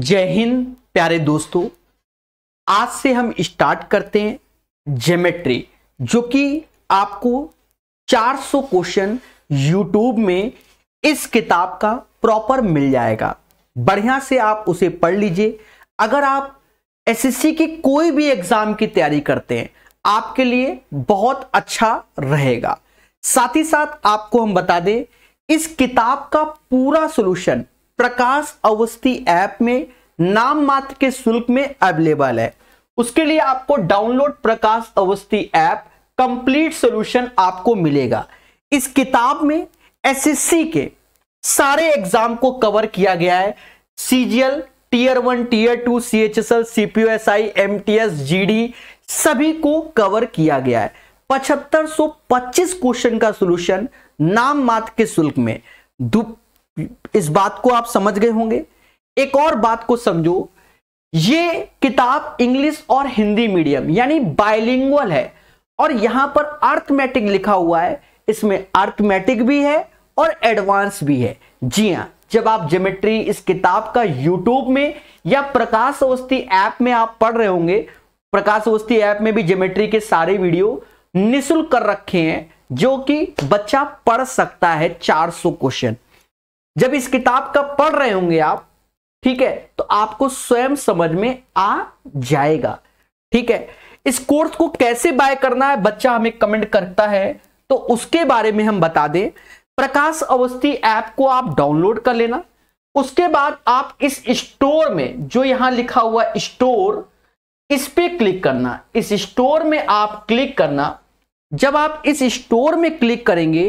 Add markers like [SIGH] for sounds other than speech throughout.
जय हिंद प्यारे दोस्तों आज से हम स्टार्ट करते हैं ज्योमेट्री जो कि आपको 400 क्वेश्चन यूट्यूब में इस किताब का प्रॉपर मिल जाएगा बढ़िया से आप उसे पढ़ लीजिए अगर आप एसएससी के कोई भी एग्जाम की तैयारी करते हैं आपके लिए बहुत अच्छा रहेगा साथ ही साथ आपको हम बता दें इस किताब का पूरा सोल्यूशन प्रकाश अवस्थी ऐप में नाम मात्र के शुल्क में अवेलेबल है उसके लिए आपको download Prakash Awasthi app complete solution आपको मिलेगा इस किताब में एसएससी के सारे एग्जाम को कवर किया गया है CGL tier one tier two C H S L CPO S I M T S G D सभी को कवर किया गया है पचहत्तर पच्चीस क्वेश्चन का सोल्यूशन नाम मात्र के शुल्क में इस बात को आप समझ गए होंगे एक और बात को समझो ये किताब इंग्लिश और हिंदी मीडियम यानी बायलिंगुअल है और यहां पर अर्थमेटिक लिखा हुआ है इसमें अर्थमेटिक भी है और एडवांस भी है जी हाँ जब आप ज्योमेट्री इस किताब का यूट्यूब में या प्रकाश अवस्थी ऐप में आप पढ़ रहे होंगे प्रकाश अवस्थी ऐप में भी ज्योमेट्री के सारे वीडियो निःशुल्क कर रखे हैं जो कि बच्चा पढ़ सकता है 400 क्वेश्चन जब इस किताब का पढ़ रहे होंगे आप ठीक है तो आपको स्वयं समझ में आ जाएगा ठीक है इस कोर्स को कैसे बाय करना है बच्चा हमें कमेंट करता है तो उसके बारे में हम बता दें प्रकाश अवस्थी ऐप को आप डाउनलोड कर लेना उसके बाद आप इस स्टोर में जो यहां लिखा हुआ स्टोर इस पे क्लिक करना इस स्टोर में आप क्लिक करना जब आप इस स्टोर में क्लिक करेंगे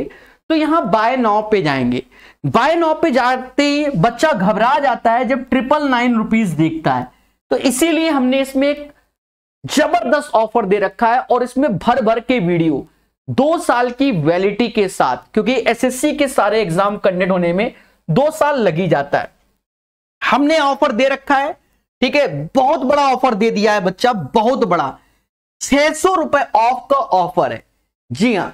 तो यहां बाय नाव पे जाएंगे बाय पे जाते बच्चा घबरा जाता है जब ट्रिपल नाइन रुपीज देखता है तो इसीलिए हमने इसमें एक जबरदस्त ऑफर दे रखा है और इसमें भर भर के वीडियो दो साल की वैलिडिटी के साथ क्योंकि एसएससी के सारे एग्जाम कंडक्ट होने में दो साल लगी जाता है हमने ऑफर दे रखा है ठीक है बहुत बड़ा ऑफर दे दिया है बच्चा बहुत बड़ा छह सौ रुपए ऑफ का ऑफर है जी हाँ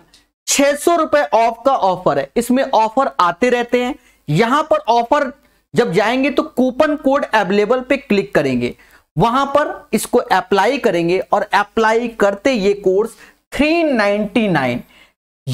छह सौ रुपए ऑफ का ऑफर है इसमें ऑफर आते रहते हैं यहां पर ऑफर जब जाएंगे तो कूपन कोड अवेलेबल पे क्लिक करेंगे वहां पर इसको अप्लाई करेंगे और अप्लाई करते ये कोर्स 399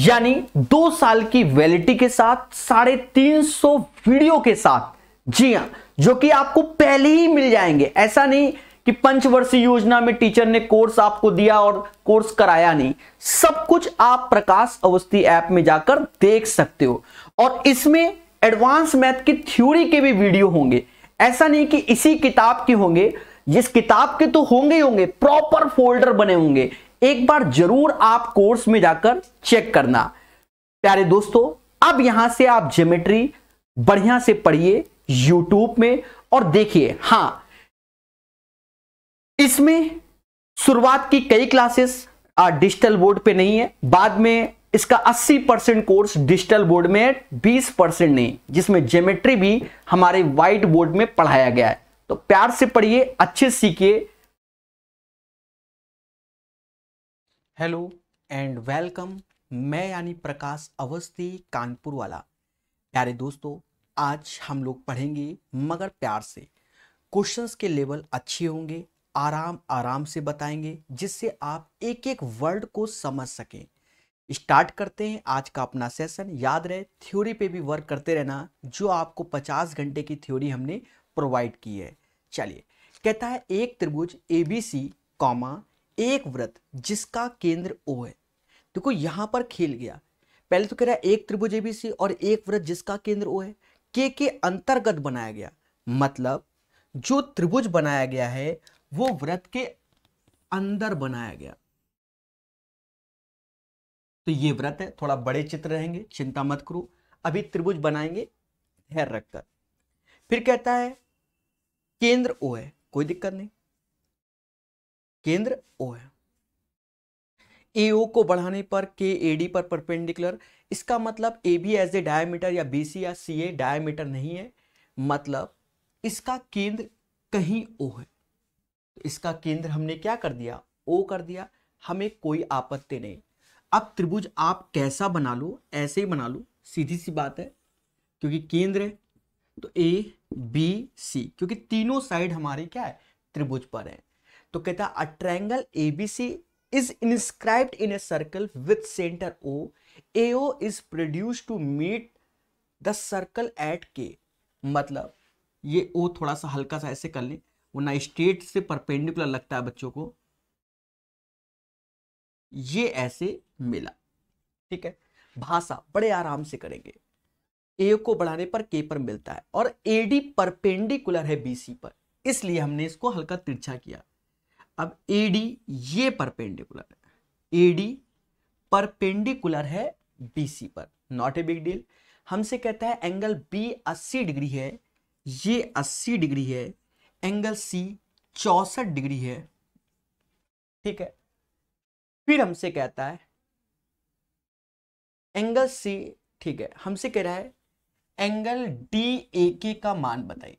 यानी दो साल की वैलिटी के साथ साढ़े तीन सौ वीडियो के साथ जी हाँ जो कि आपको पहले ही मिल जाएंगे ऐसा नहीं कि पंचवर्षीय योजना में टीचर ने कोर्स आपको दिया और कोर्स कराया नहीं सब कुछ आप प्रकाश अवस्थी ऐप में जाकर देख सकते हो और इसमें एडवांस मैथ की थ्योरी के भी वीडियो होंगे ऐसा नहीं कि इसी किताब के होंगे जिस किताब के तो होंगे ही होंगे प्रॉपर फोल्डर बने होंगे एक बार जरूर आप कोर्स में जाकर चेक करना प्यारे दोस्तों अब यहां से आप ज्योमेट्री बढ़िया से पढ़िए यूट्यूब में और देखिए हाँ इसमें शुरुआत की कई क्लासेस डिजिटल बोर्ड पे नहीं है बाद में इसका 80 परसेंट कोर्स डिजिटल बोर्ड में है 20 परसेंट नहीं जिसमें ज्योमेट्री भी हमारे व्हाइट बोर्ड में पढ़ाया गया है तो प्यार से पढ़िए अच्छे सीखिए हेलो एंड वेलकम मैं यानी प्रकाश अवस्थी कानपुर वाला प्यारे दोस्तों आज हम लोग पढ़ेंगे मगर प्यार से क्वेश्चंस के लेवल अच्छे होंगे आराम आराम से बताएंगे जिससे आप एक एक वर्ड को समझ सकें स्टार्ट करते हैं आज का अपना सेशन याद रहे थ्योरी पे भी वर्क करते रहना जो आपको 50 घंटे की थ्योरी हमने प्रोवाइड की है चलिए कहता है एक त्रिभुज ए बी सी कॉमा एक व्रत जिसका केंद्र ओ है देखो यहां पर खेल गया पहले तो कह रहा है एक त्रिभुज ए बी सी और एक व्रत जिसका केंद्र ओ है के के अंतर्गत बनाया गया मतलब जो त्रिभुज बनाया गया है वो व्रत के अंदर बनाया गया तो ये व्रत है थोड़ा बड़े चित्र रहेंगे चिंता मत करो अभी त्रिभुज बनाएंगे धैर्य रखकर फिर कहता है केंद्र ओ है कोई दिक्कत नहीं केंद्र ओ है एओ को बढ़ाने पर के एडी पर परपेंडिकुलर इसका मतलब A B as A diameter या बी सी या सी ए डायमीटर नहीं है मतलब इसका केंद्र कहीं ओ है तो इसका केंद्र हमने क्या कर दिया ओ कर दिया हमें कोई आपत्ति नहीं अब त्रिभुज आप कैसा बना लो ऐसे ही बना लो सीधी सी बात है क्योंकि केंद्र है तो ए बी सी क्योंकि तीनों साइड हमारे क्या है त्रिभुज पर है तो कहता है a A B C is inscribed in a circle with centre O AO is produce to meet the circle at K मतलब ये ओ थोड़ा सा हल्का सा ऐसे कर लें वो ना स्ट्रेट से परपेंडिकुलर लगता है बच्चों को ये ऐसे मिला ठीक है भाषा बड़े आराम से करेंगे ए को बढ़ाने पर के पर मिलता है और ए डी परपेंडिकुलर है बीसी पर इसलिए हमने इसको हल्का तिरछा किया अब ए डी ये परपेंडिकुलर है ए डी परपेंडिकुलर है बीसी पर नॉट ए बिग डील हमसे कहता है एंगल बी अस्सी डिग्री है ये अस्सी डिग्री है एंगल सी चौसठ डिग्री है ठीक है फिर हमसे कहता है एंगल सी ठीक है हमसे कह रहा है एंगल डी ए के का मान बताइए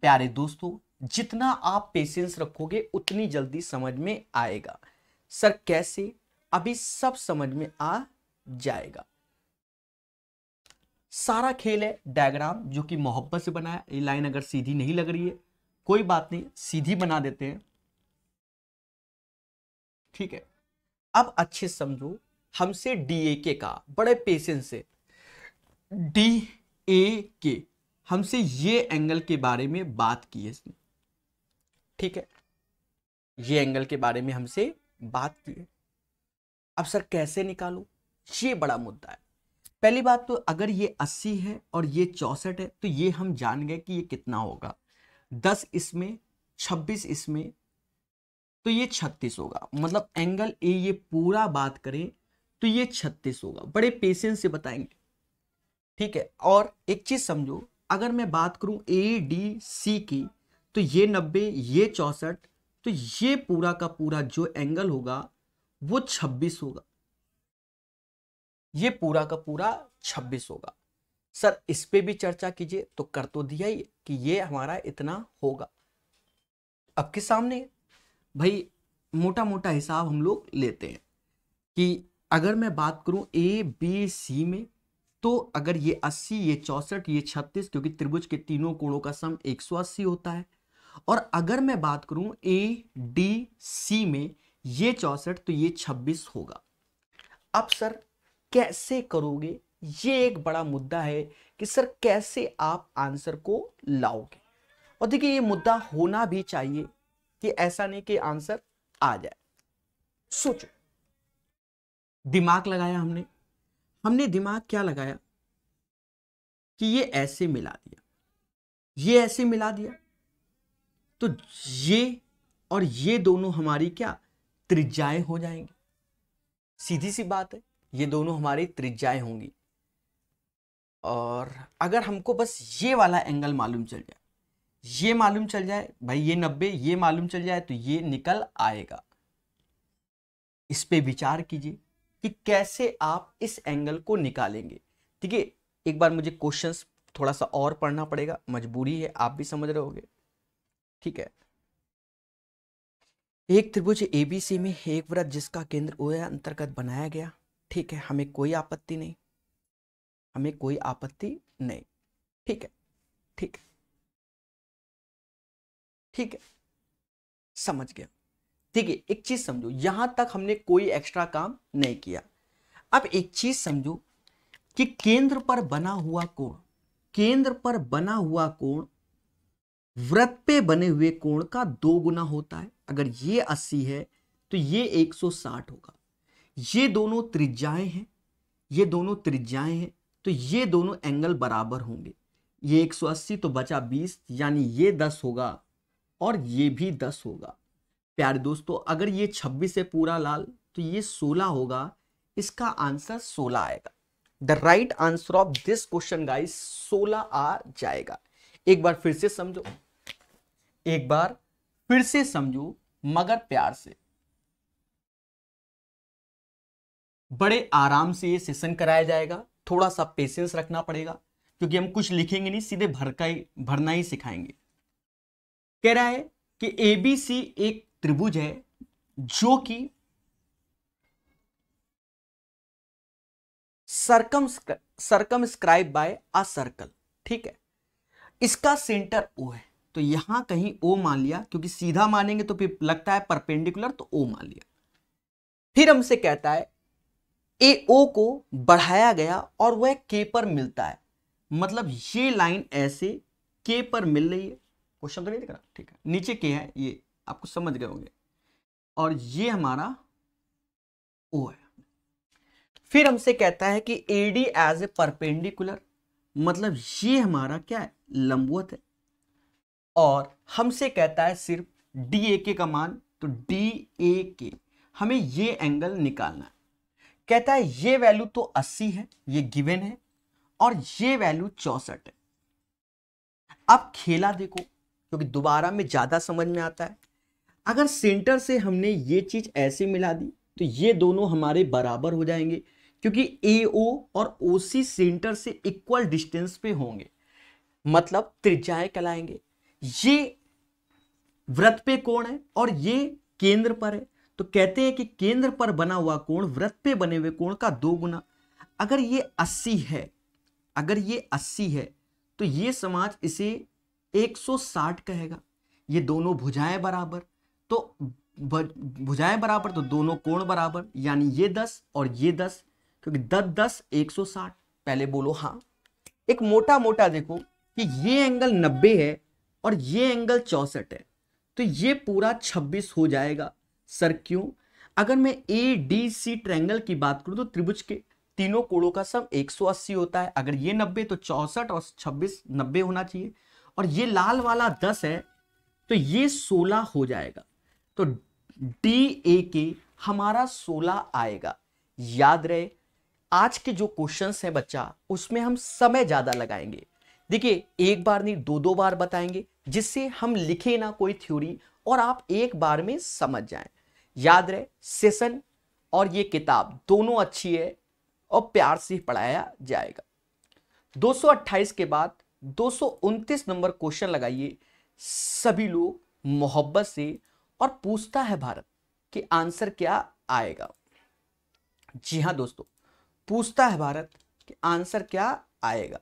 प्यारे दोस्तों जितना आप पेशेंस रखोगे उतनी जल्दी समझ में आएगा सर कैसे अभी सब समझ में आ जाएगा सारा खेल है डायग्राम जो कि मोहब्बत से बना है ये लाइन अगर सीधी नहीं लग रही है कोई बात नहीं सीधी बना देते हैं ठीक है अब अच्छे समझो हमसे डी ए के का बड़े पेशेंस से डी ए के हमसे ये एंगल के बारे में बात की है इसने ठीक है ये एंगल के बारे में हमसे बात की है अब सर कैसे निकालू ये बड़ा मुद्दा है पहली बात तो अगर ये अस्सी है और ये चौसठ है तो ये हम जान गए कि ये कितना होगा दस इसमें छब्बीस इसमें तो ये छत्तीस होगा मतलब एंगल ए ये पूरा बात करें तो ये छत्तीस होगा बड़े पेशेंस से बताएंगे ठीक है और एक चीज समझो अगर मैं बात करूं ए डी सी की तो ये नब्बे ये चौसठ तो ये पूरा का पूरा जो एंगल होगा वो छब्बीस होगा ये पूरा का पूरा छब्बीस होगा सर इस पे भी चर्चा कीजिए तो कर तो दिया ही कि ये हमारा इतना होगा आपके सामने भाई मोटा मोटा हिसाब हम लोग लेते हैं कि अगर मैं बात करूं ए बी सी में तो अगर ये 80 ये चौसठ ये 36 क्योंकि त्रिभुज के तीनों कोणों का सम 180 होता है और अगर मैं बात करूं ए डी सी में ये चौसठ तो ये 26 होगा अब सर कैसे करोगे ये एक बड़ा मुद्दा है कि सर कैसे आप आंसर को लाओगे और देखिए ये मुद्दा होना भी चाहिए कि ऐसा नहीं कि आंसर आ जाए सोचो दिमाग लगाया हमने हमने दिमाग क्या लगाया कि ये ऐसे मिला दिया ये ऐसे मिला दिया तो ये और ये दोनों हमारी क्या त्रिज्याएं हो जाएंगी सीधी सी बात है ये दोनों हमारी त्रिज्याएं होंगी और अगर हमको बस ये वाला एंगल मालूम चल जाए ये मालूम चल जाए भाई ये नब्बे ये मालूम चल जाए तो ये निकल आएगा इस पे विचार कीजिए कि कैसे आप इस एंगल को निकालेंगे ठीक है एक बार मुझे क्वेश्चंस थोड़ा सा और पढ़ना पड़ेगा मजबूरी है आप भी समझ रहे होंगे ठीक है एक त्रिभुज एबीसी में एक व्रत जिसका केंद्र ओ अंतर्गत बनाया गया ठीक है हमें कोई आपत्ति नहीं हमें कोई आपत्ति नहीं ठीक है ठीक है ठीक है समझ गया ठीक है एक चीज समझो यहां तक हमने कोई एक्स्ट्रा काम नहीं किया अब एक चीज समझो कि केंद्र पर बना हुआ कोण केंद्र पर बना हुआ कोण व्रत पे बने हुए कोण का दो गुना होता है अगर ये अस्सी है तो ये 160 होगा ये दोनों त्रिज्याएं हैं ये दोनों त्रिज्याएं हैं तो ये दोनों एंगल बराबर होंगे ये 180 तो बचा 20 यानी ये 10 होगा और ये भी 10 होगा प्यारे दोस्तों अगर ये 26 है पूरा लाल तो ये 16 होगा इसका आंसर 16 आएगा the right answer of this question guys 16 आ जाएगा एक बार फिर से समझो एक बार फिर से समझो मगर प्यार से बड़े आराम से ये सेशन कराया जाएगा थोड़ा सा पेशेंस रखना पड़ेगा क्योंकि हम कुछ लिखेंगे नहीं सीधे का ही भरना ही सिखाएंगे कह रहा है कि ए बी सी एक त्रिभुज है जो कि circum circumscribe by a circle ठीक है इसका सेंटर ओ है तो यहां कहीं ओ मान लिया क्योंकि सीधा मानेंगे तो फिर लगता है परपेंडिकुलर तो ओ मान लिया फिर हमसे कहता है ए ओ को बढ़ाया गया और वह के पर मिलता है मतलब ये लाइन ऐसे के पर मिल रही है क्वेश्चन तो नहीं दिख रहा ठीक है नीचे के है ये आपको समझ गए होंगे और ये हमारा ओ है फिर हमसे कहता है कि A D as A perpendicular मतलब ये हमारा क्या है लंबवत है और हमसे कहता है सिर्फ डी ए के का मान तो डी ए के हमें ये एंगल निकालना है कहता है ये वैल्यू तो 80 है ये गिवन है और ये वैल्यू चौसठ है अब खेला देखो क्योंकि दोबारा में ज्यादा समझ में आता है अगर सेंटर से हमने ये चीज ऐसे मिला दी तो ये दोनों हमारे बराबर हो जाएंगे क्योंकि ए और ओ सेंटर से इक्वल डिस्टेंस पे होंगे मतलब त्रिज्याएं कहलाएंगे ये व्रत पे कोण है और ये केंद्र पर है तो कहते हैं कि केंद्र पर बना हुआ कोण व्रत पे बने हुए कोण का दो गुना अगर ये अस्सी है अगर ये अस्सी है तो ये समाज इसे 160 कहेगा ये दोनों भुजाएं बराबर तो भुजाएं बराबर तो दोनों कोण बराबर यानी ये 10 और ये 10 क्योंकि एक सौ साठ पहले बोलो हाँ एक मोटा मोटा देखो कि ये एंगल 90 है और ये एंगल चौसठ है तो ये पूरा 26 हो जाएगा सर क्यों अगर मैं ए डी सी ट्रैंगल की बात करूं तो त्रिभुज के तीनों कोणों का सम 180 होता है अगर ये 90 तो चौसठ और 26 90 होना चाहिए और ये लाल वाला 10 है तो ये 16 हो जाएगा तो डी ए के हमारा 16 आएगा याद रहे आज के जो क्वेश्चंस हैं बच्चा उसमें हम समय ज़्यादा लगाएंगे देखिए एक बार नहीं दो दो बार बताएंगे जिससे हम लिखे ना कोई थ्योरी और आप एक बार में समझ जाएं याद रहे सेशन और ये किताब दोनों अच्छी है और प्यार से पढ़ाया जाएगा 228 के बाद दो नंबर क्वेश्चन लगाइए सभी लोग मोहब्बत से और पूछता है भारत कि आंसर क्या आएगा जी हाँ दोस्तों पूछता है भारत कि आंसर क्या आएगा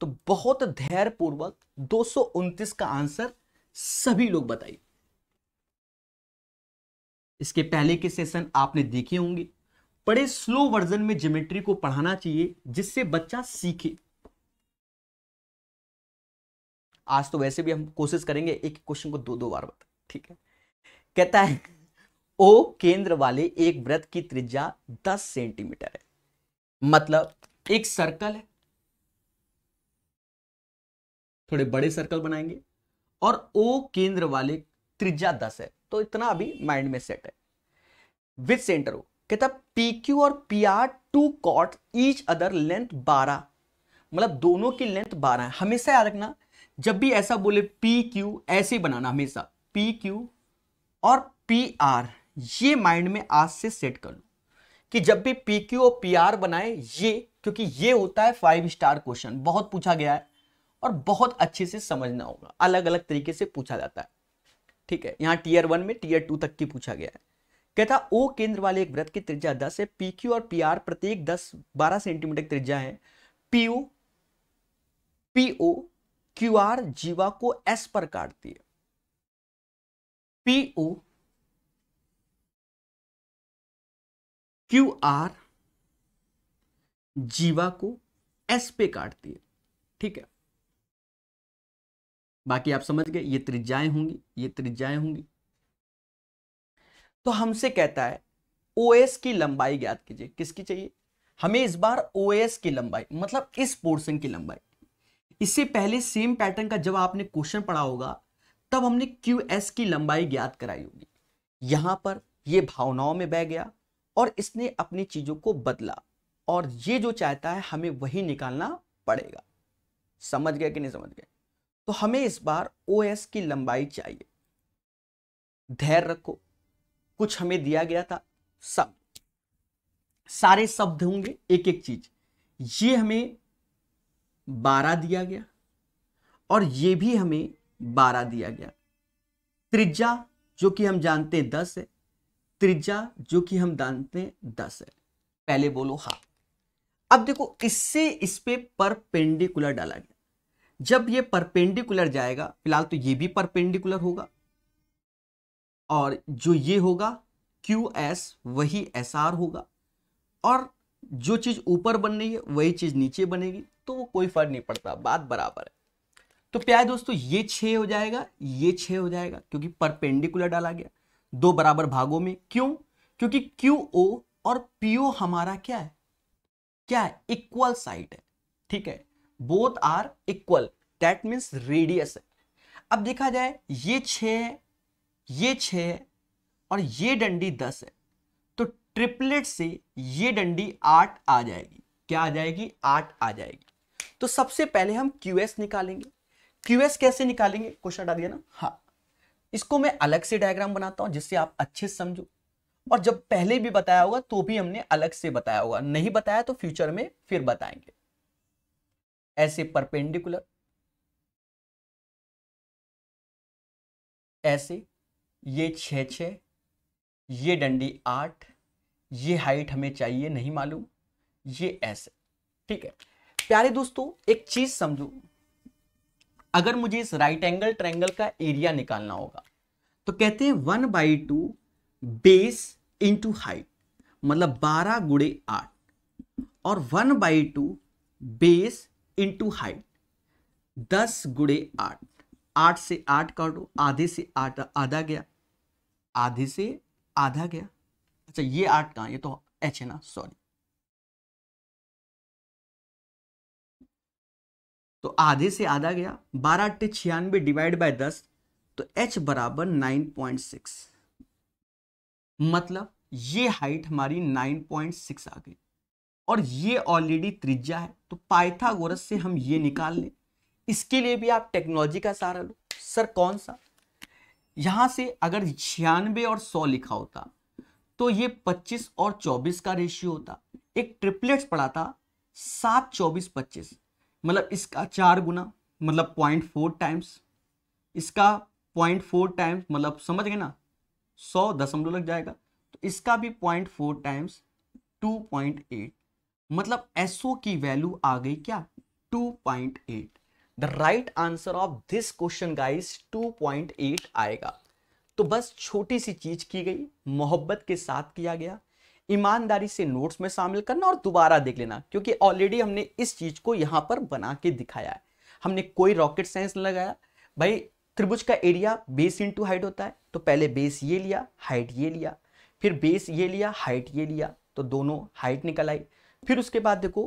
तो बहुत धैर्य पूर्वक दो का आंसर सभी लोग बताइए इसके पहले के सेशन आपने देखे होंगे बड़े स्लो वर्जन में ज्योमेट्री को पढ़ाना चाहिए जिससे बच्चा सीखे आज तो वैसे भी हम कोशिश करेंगे एक क्वेश्चन को दो दो बार बता ठीक है कहता है ओ केंद्र वाले एक व्रत की त्रिज्या दस सेंटीमीटर है मतलब एक सर्कल है थोड़े बड़े सर्कल बनाएंगे और ओ केंद्र वाले त्रिज्या दस है तो इतना अभी माइंड में सेट है विथ सेंटर हो कहता पी क्यू और P R to cut each other length बारह मतलब दोनों की लेंथ बारह है हमेशा याद रखना जब भी ऐसा बोले पी क्यू ऐसे बनाना हमेशा पी क्यू और पी आर ये माइंड में आज से सेट कर लो कि जब भी पी क्यू और पी आर बनाए ये क्योंकि ये होता है फाइव स्टार क्वेश्चन बहुत पूछा गया है और बहुत अच्छे से समझना होगा अलग अलग तरीके से पूछा जाता है ठीक है यहाँ टीयर वन में टीयर टू तक की पूछा गया है कहता ओ केंद्र वाले एक वृत्त की त्रिज्या दस है पी क्यू और पी आर प्रत्येक दस बारह सेंटीमीटर त्रिज्या है पीओ पीओ क्यू आर जीवा को एस पर काटती है पीओ क्यू आर जीवा को एस पे काटती है ठीक है बाकी आप समझ गए ये त्रिज्याएं होंगी ये त्रिज्याएं होंगी तो हमसे कहता है ओ की लंबाई ज्ञात कीजिए किसकी चाहिए हमें इस बार ओ की लंबाई मतलब इस पोर्शन की लंबाई इससे पहले सेम पैटर्न का जब आपने क्वेश्चन पढ़ा होगा तब हमने क्यू की लंबाई ज्ञात कराई होगी यहां पर ये भावनाओं में बह गया और इसने अपनी चीजों को बदला और ये जो चाहता है हमें वही निकालना पड़ेगा समझ गए कि नहीं समझ गए तो हमें इस बार ओ एस की लंबाई चाहिए धैर्य रखो कुछ हमें दिया गया था सब सारे शब्द होंगे एक एक चीज ये हमें बारह दिया गया और ये भी हमें बारह दिया गया त्रिज्या जो कि हम जानते हैं दस है त्रिज्या जो कि हम जानते हैं दस है पहले बोलो हा अब देखो इससे इस पे परपेंडिकुलर डाला गया जब ये परपेंडिकुलर जाएगा फिलहाल तो ये भी परपेंडिकुलर होगा और जो ये होगा क्यू एस वही एस आर होगा और जो चीज़ ऊपर बन रही है वही चीज़ नीचे बनेगी तो वो कोई फर्क नहीं पड़ता बात बराबर है तो प्यारे दोस्तों ये छे हो जाएगा ये छे हो जाएगा क्योंकि परपेंडिकुलर डाला गया दो बराबर भागों में क्यों क्योंकि क्यू ओ और पीओ हमारा क्या है क्या इक्वल साइड है ठीक है both are equal that means radius है अब देखा जाए ये छ है ये छ है और ये डंडी दस है तो ट्रिपलेट से ये डंडी आठ आ जाएगी क्या आ जाएगी आठ आ जाएगी तो सबसे पहले हम क्यूएस निकालेंगे क्यूएस कैसे निकालेंगे क्वेश्चन डाल दिया ना हाँ इसको मैं अलग से डायग्राम बनाता हूँ जिससे आप अच्छे से समझो और जब पहले भी बताया होगा तो भी हमने अलग से बताया होगा नहीं बताया तो फ्यूचर में फिर बताएंगे ऐसे परपेंडिकुलर ऐसे ये छ छ ये डंडी आठ ये हाइट हमें चाहिए नहीं मालूम ये ऐसे ठीक है प्यारे दोस्तों एक चीज समझो अगर मुझे इस राइट एंगल ट्रायंगल का एरिया निकालना होगा तो कहते हैं one by two base into height मतलब बारह गुड़े आठ और one by two base into height दस गुड़े आठ आठ से आठ काटो आधे से आठ आधा गया आधे से आधा गया अच्छा ये आठ कहाँ ये तो एच है ना सॉरी तो आधे से आधा गया बारह अट्ठे छियानवे डिवाइड बाय दस तो एच बराबर नाइन पॉइंट सिक्स मतलब ये हाइट हमारी नाइन पॉइंट सिक्स आ गई और ये ऑलरेडी त्रिज्या है तो पाइथागोरस से हम ये निकाल लें इसके लिए भी आप टेक्नोलॉजी का सहारा लो सर कौन सा यहां से अगर छियानवे और सौ लिखा होता तो ये पच्चीस और चौबीस का रेशियो होता एक ट्रिपलेट्स पड़ा था सात चौबीस पच्चीस मतलब इसका चार गुना मतलब पॉइंट फोर टाइम्स इसका पॉइंट फोर टाइम्स मतलब समझ गए ना सौ दशमलव लग जाएगा तो इसका भी point four times two point eight मतलब एसओ की वैल्यू आ गई क्या 2.8 the right answer of this question guys 2.8 आएगा तो बस छोटी सी चीज की गई मोहब्बत के साथ किया गया ईमानदारी से नोट्स में शामिल करना और दोबारा देख लेना क्योंकि ऑलरेडी हमने इस चीज को यहाँ पर बना के दिखाया है हमने कोई रॉकेट साइंस लगाया भाई त्रिभुज का एरिया बेस इनटू हाइट होता है तो पहले बेस ये लिया हाइट ये लिया फिर बेस ये लिया हाइट ये लिया तो दोनों हाइट निकल आई फिर उसके बाद देखो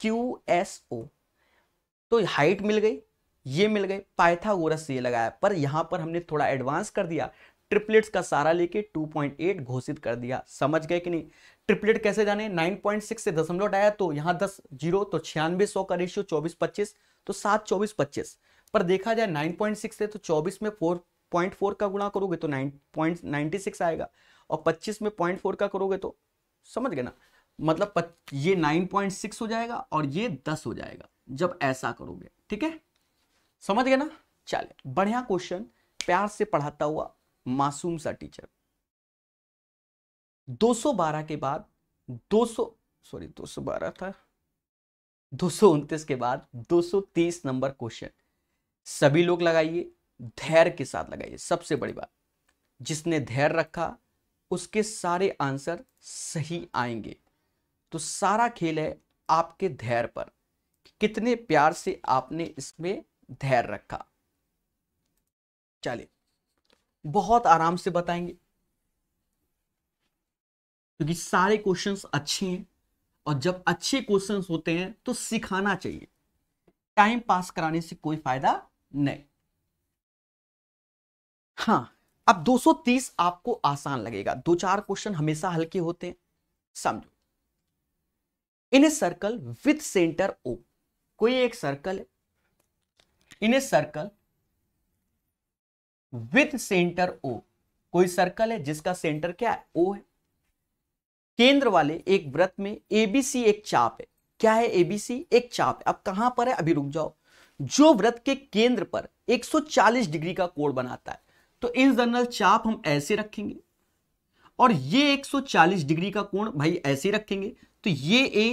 क्यू एस ओ तो हाइट मिल गई ये मिल गए पाइथागोरस ये लगाया पर यहां पर हमने थोड़ा एडवांस कर दिया ट्रिपलेट्स का सारा लेके 2.8 घोषित कर दिया समझ गए कि नहीं ट्रिपलेट कैसे जाने 9.6 से दशमलव आया तो यहां 10 जीरो तो छियानवे सौ का रेशियो 24 25 तो सात चौबीस पच्चीस पर देखा जाए 9.6 से तो 24 में 4.4 का गुणा करोगे तो 9.96 आएगा और 25 में 0.4 का करोगे तो समझ गए ना मतलब ये 9.6 हो जाएगा और ये 10 हो जाएगा जब ऐसा करोगे ठीक है समझ गए ना चले बढ़िया क्वेश्चन प्यार से पढ़ाता हुआ मासूम सा टीचर 212 के बाद 200 सॉरी 212 था दो के बाद 230 नंबर क्वेश्चन सभी लोग लगाइए धैर्य के साथ लगाइए सबसे बड़ी बात जिसने धैर्य रखा उसके सारे आंसर सही आएंगे तो सारा खेल है आपके धैर्य पर कितने प्यार से आपने इसमें धैर्य रखा चलिए बहुत आराम से बताएंगे क्योंकि सारे क्वेश्चंस अच्छे हैं और जब अच्छे क्वेश्चंस होते हैं तो सिखाना चाहिए टाइम पास कराने से कोई फायदा नहीं हाँ अब 230 आपको आसान लगेगा दो चार क्वेश्चन हमेशा हल्के होते हैं समझो in a circle with centre O कोई एक सर्कल है in a circle with centre O कोई सर्कल है जिसका सेंटर क्या है ओ है केंद्र वाले एक व्रत में एबीसी एक चाप है क्या है एबीसी एक चाप है अब कहां पर है अभी रुक जाओ जो व्रत के केंद्र पर 140 डिग्री का कोण बनाता है तो इन जनरल चाप हम ऐसे रखेंगे और ये 140 डिग्री का कोण भाई ऐसे रखेंगे तो ये ए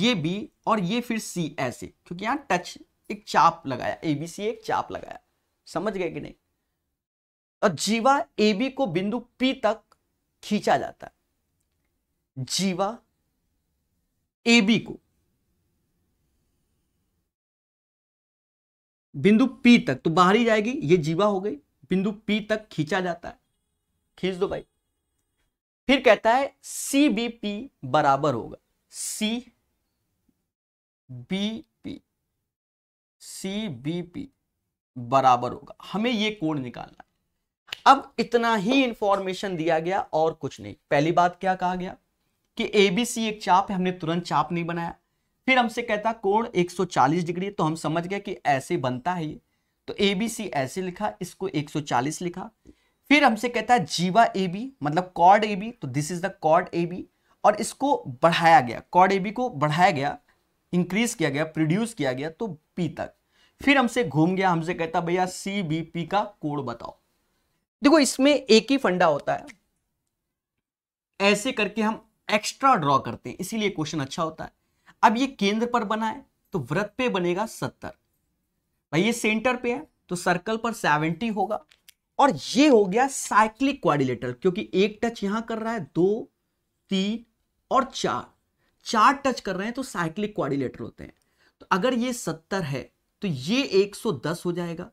ये बी और ये फिर सी ऐसे क्योंकि यहां टच एक चाप लगाया ए बी सी एक चाप लगाया समझ गए कि नहीं और जीवा ए बी को बिंदु पी तक खींचा जाता है जीवा ए बी को बिंदु पी तक तो बाहर ही जाएगी ये जीवा हो गई बिंदु पी तक खींचा जाता है खींच दो भाई फिर कहता है सी बी पी बराबर होगा C B P C B P बराबर होगा हमें ये कोण निकालना है अब इतना ही इंफॉर्मेशन दिया गया और कुछ नहीं पहली बात क्या कहा गया कि एबीसी एक चाप है हमने तुरंत चाप नहीं बनाया फिर हमसे कहता कोण 140 डिग्री तो हम समझ गए कि ऐसे बनता है तो एबीसी ऐसे लिखा इसको 140 लिखा फिर हमसे कहता है जीवा ए बी मतलब कॉर्ड ए बी तो this is the chord A B और इसको बढ़ाया गया कॉर्ड ए बी को बढ़ाया गया इंक्रीज किया गया प्रोड्यूस किया गया तो पी तक फिर हमसे घूम गया हमसे कहता भैया सी बी पी का कोड बताओ देखो इसमें एक ही फंडा होता है ऐसे करके हम एक्स्ट्रा ड्रॉ करते हैं इसीलिए क्वेश्चन अच्छा होता है अब ये केंद्र पर बना है तो व्रत पे बनेगा सत्तर भाई ये सेंटर पे है तो सर्कल पर सेवेंटी होगा और ये हो गया साइक्लिक क्वारिलेटर क्योंकि एक टच यहां कर रहा है दो तीन और चार चार टच कर रहे हैं तो साइक्लिक क्वारिलेटर होते हैं तो अगर ये सत्तर है तो ये एक सौ दस हो जाएगा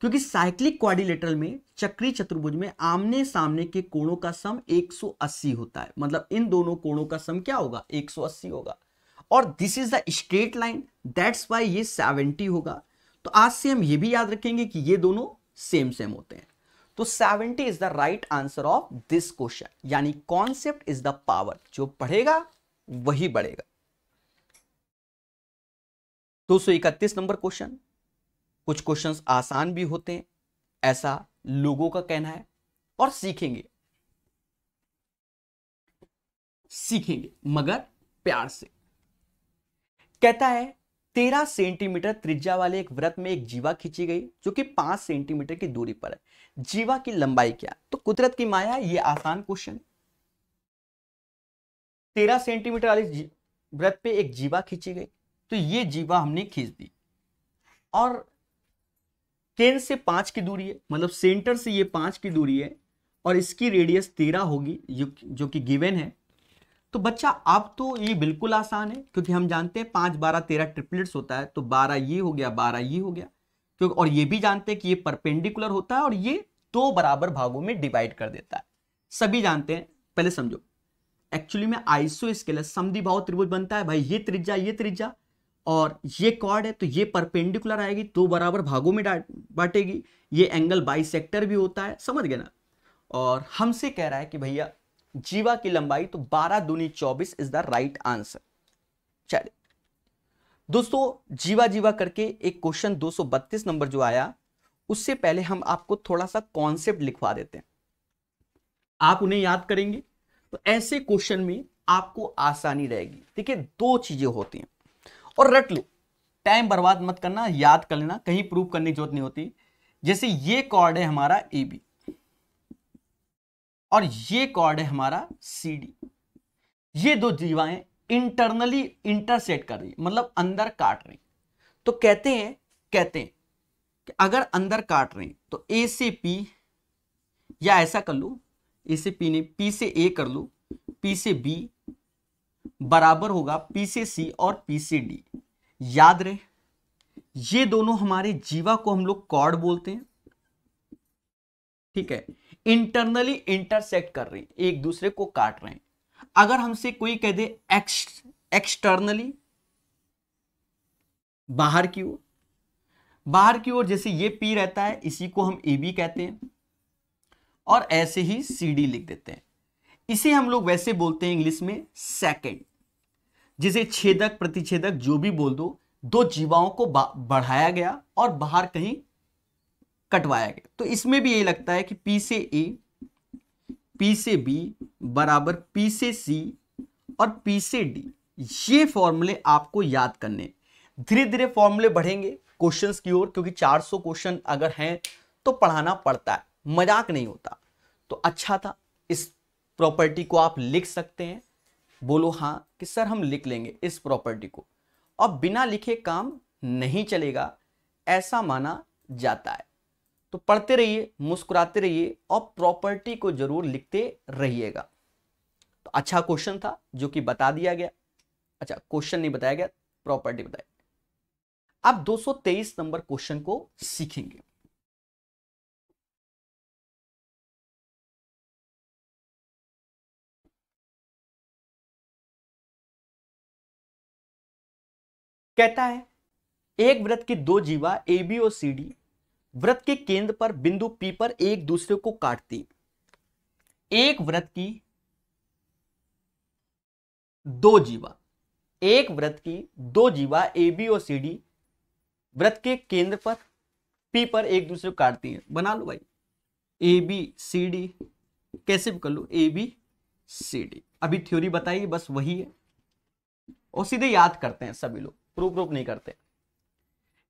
क्योंकि साइक्लिक क्वारिलेटर में चक्री चतुर्भुज में आमने सामने के कोणों का सम एक सौ अस्सी होता है मतलब इन दोनों कोणों का सम क्या होगा एक सौ अस्सी होगा और this is the straight line that's why ये सेवेंटी होगा तो आज से हम ये भी याद रखेंगे कि ये दोनों सेम सेम होते हैं तो 70 is the right answer of this question यानी कॉन्सेप्ट इज द पावर जो पढ़ेगा वही बढ़ेगा दो सौ इकतीस नंबर क्वेश्चन कुछ क्वेश्चंस आसान भी होते हैं ऐसा लोगों का कहना है और सीखेंगे सीखेंगे मगर प्यार से कहता है तेरह सेंटीमीटर त्रिज्या वाले एक व्रत में एक जीवा खींची गई जो कि पांच सेंटीमीटर की दूरी पर है जीवा की लंबाई क्या तो कुदरत की माया ये आसान क्वेश्चन तेरह सेंटीमीटर वाले व्रत पे एक जीवा खींची गई तो ये जीवा हमने खींच दी और केंद्र से पांच की दूरी है मतलब सेंटर से ये पांच की दूरी है और इसकी रेडियस तेरह होगी जो कि गिवेन है तो बच्चा अब तो ये बिल्कुल आसान है क्योंकि हम जानते हैं पाँच बारह तेरह ट्रिपलेट्स होता है तो बारह ये हो गया बारह ये हो गया क्योंकि और ये भी जानते हैं कि ये परपेंडिकुलर होता है और ये दो तो बराबर भागों में डिवाइड कर देता है सभी जानते हैं पहले समझो एक्चुअली में आइसो समी भाव त्रिभुज बनता है भाई ये त्रिजा ये त्रिजा और ये कॉर्ड है तो ये परपेंडिकुलर आएगी दो तो बराबर भागों में बांटेगी ये एंगल बाई भी होता है समझ गए ना और हमसे कह रहा है कि भैया जीवा की लंबाई तो बारह दूनी चौबीस इज द राइट आंसर चलिए दोस्तों जीवा जीवा करके एक क्वेश्चन 232 नंबर जो आया उससे पहले हम आपको थोड़ा सा कॉन्सेप्ट लिखवा देते हैं आप उन्हें याद करेंगे तो ऐसे क्वेश्चन में आपको आसानी रहेगी ठीक है दो चीजें होती हैं और रट लो टाइम बर्बाद मत करना याद कर लेना कहीं प्रूव करने की जरूरत नहीं होती जैसे ये कॉर्ड है हमारा ए बी और ये कॉर्ड है हमारा सी डी ये दो जीवाएं इंटरनली इंटरसेट कर रही मतलब अंदर काट रही तो कहते हैं कहते हैं कि अगर अंदर काट रहे तो ए से पी या ऐसा कर लू ए से पी ने पी से ए कर लू पी से बी बराबर होगा पी से सी और पी से डी याद रहे ये दोनों हमारे जीवा को हम लोग कॉर्ड बोलते हैं ठीक है इंटरनली इंटरसेक्ट कर रही एक दूसरे को काट रहे हैं अगर हमसे कोई कह दे एक्सटर्नली बाहर की ओर बाहर की ओर जैसे ये पी रहता है इसी को हम ए बी कहते हैं और ऐसे ही सी डी लिख देते हैं इसे हम लोग वैसे बोलते हैं इंग्लिश में सेकेंड जिसे छेदक प्रतिछेदक जो भी बोल दो दो जीवाओं को बढ़ाया गया और बाहर कहीं कटवाया गया तो इसमें भी यही लगता है कि पी से ए पी से बी बराबर पी से सी और पी से डी ये फॉर्मूले आपको याद करने धीरे धीरे फॉर्मूले बढ़ेंगे क्वेश्चंस की ओर क्योंकि 400 क्वेश्चन अगर हैं तो पढ़ाना पड़ता है मजाक नहीं होता तो अच्छा था इस प्रॉपर्टी को आप लिख सकते हैं बोलो हाँ कि सर हम लिख लेंगे इस प्रॉपर्टी को अब बिना लिखे काम नहीं चलेगा ऐसा माना जाता है तो पढ़ते रहिए मुस्कुराते रहिए और प्रॉपर्टी को जरूर लिखते रहिएगा तो अच्छा क्वेश्चन था जो कि बता दिया गया अच्छा क्वेश्चन नहीं बताया गया प्रॉपर्टी बताई अब 223 नंबर क्वेश्चन को सीखेंगे कहता है एक व्रत की दो जीवा ए बी और सी डी वृत्त के केंद्र पर बिंदु P पर एक दूसरे को काटती एक वृत्त की दो जीवा एक वृत्त की दो जीवा ए बी और सी डी व्रत के केंद्र पर पी पर एक दूसरे को काटती है बना लो भाई ए बी सी डी कैसे भी कर लो ए बी सी डी अभी थ्योरी बताइए बस वही है और सीधे याद करते हैं सभी लोग प्रूफ प्रूफ नहीं करते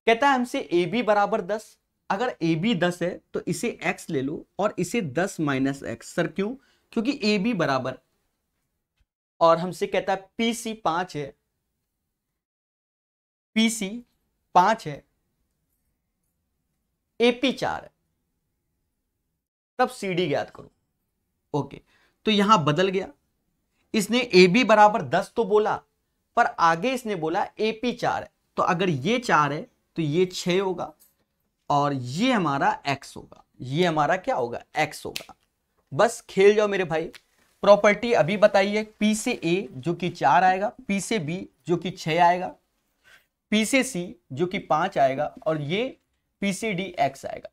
कहता है हमसे ए बी बराबर दस अगर ए बी दस है तो इसे एक्स ले लो और इसे दस माइनस एक्स सर क्यों क्योंकि ए बी बराबर और हमसे कहता है पी सी पांच है पी सी पांच है ए पी चार है तब सी डी ज्ञात करो ओके तो यहां बदल गया इसने ए बी बराबर दस तो बोला पर आगे इसने बोला ए पी चार है तो अगर ये चार है तो ये छ होगा और ये हमारा एक्स होगा ये हमारा क्या होगा एक्स होगा बस खेल जाओ मेरे भाई प्रॉपर्टी अभी बताइए पी से ए जो कि चार आएगा पी से बी जो कि छ आएगा पी से सी जो कि पांच आएगा और ये पी से डी एक्स आएगा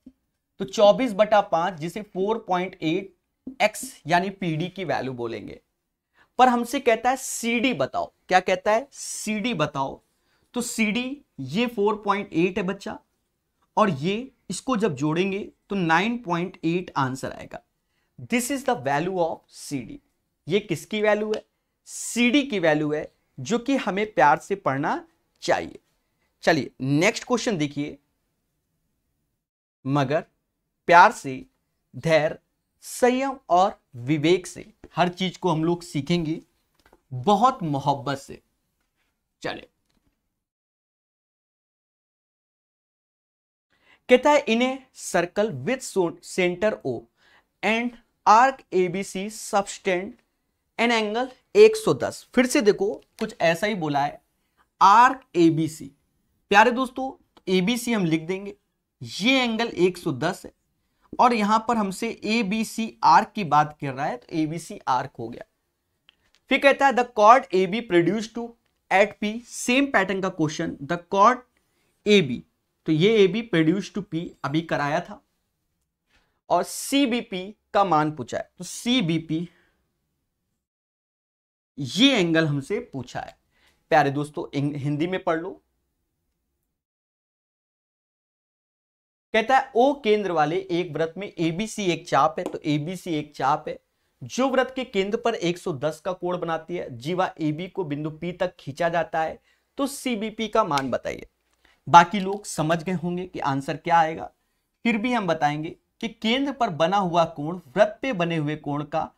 तो चौबीस बटा पांच जिसे फोर पॉइंट एट एक्स यानी पी डी की वैल्यू बोलेंगे पर हमसे कहता है सी डी बताओ क्या कहता है सी डी बताओ तो सी डी ये फोर पॉइंट एट है बच्चा और ये इसको जब जोड़ेंगे तो 9.8 आंसर आएगा this is the value of C D ये किसकी वैल्यू है सी डी की वैल्यू है जो कि हमें प्यार से पढ़ना चाहिए चलिए नेक्स्ट क्वेश्चन देखिए मगर प्यार से धैर्य संयम और विवेक से हर चीज को हम लोग सीखेंगे बहुत मोहब्बत से चले कहता है in a circle with centre O and arc A B C subtends an angle 110 फिर से देखो कुछ ऐसा ही बोला है आर्क ए बी सी प्यारे दोस्तों ए बी सी हम लिख देंगे ये एंगल 110 है और यहां पर हमसे ए बी सी आर्क की बात कर रहा है तो ए बी सी आर्क हो गया फिर कहता है the chord A B produce to at P same pattern का question the chord A B तो ये A B produce to P अभी कराया था और सी बी पी का मान पूछा है तो सी बी पी ये एंगल हमसे पूछा है प्यारे दोस्तों हिंदी में पढ़ लो कहता है ओ केंद्र वाले एक व्रत में एबीसी एक चाप है तो एबीसी एक चाप है जो व्रत के केंद्र पर 110 का कोण बनाती है जीवा एबी को बिंदु पी तक खींचा जाता है तो सीबीपी का मान बताइए बाकी लोग समझ गए होंगे कि आंसर क्या आएगा फिर भी हम बताएंगे कि केंद्र पर बना हुआ कोण वृत्त पे बने हुए कोण का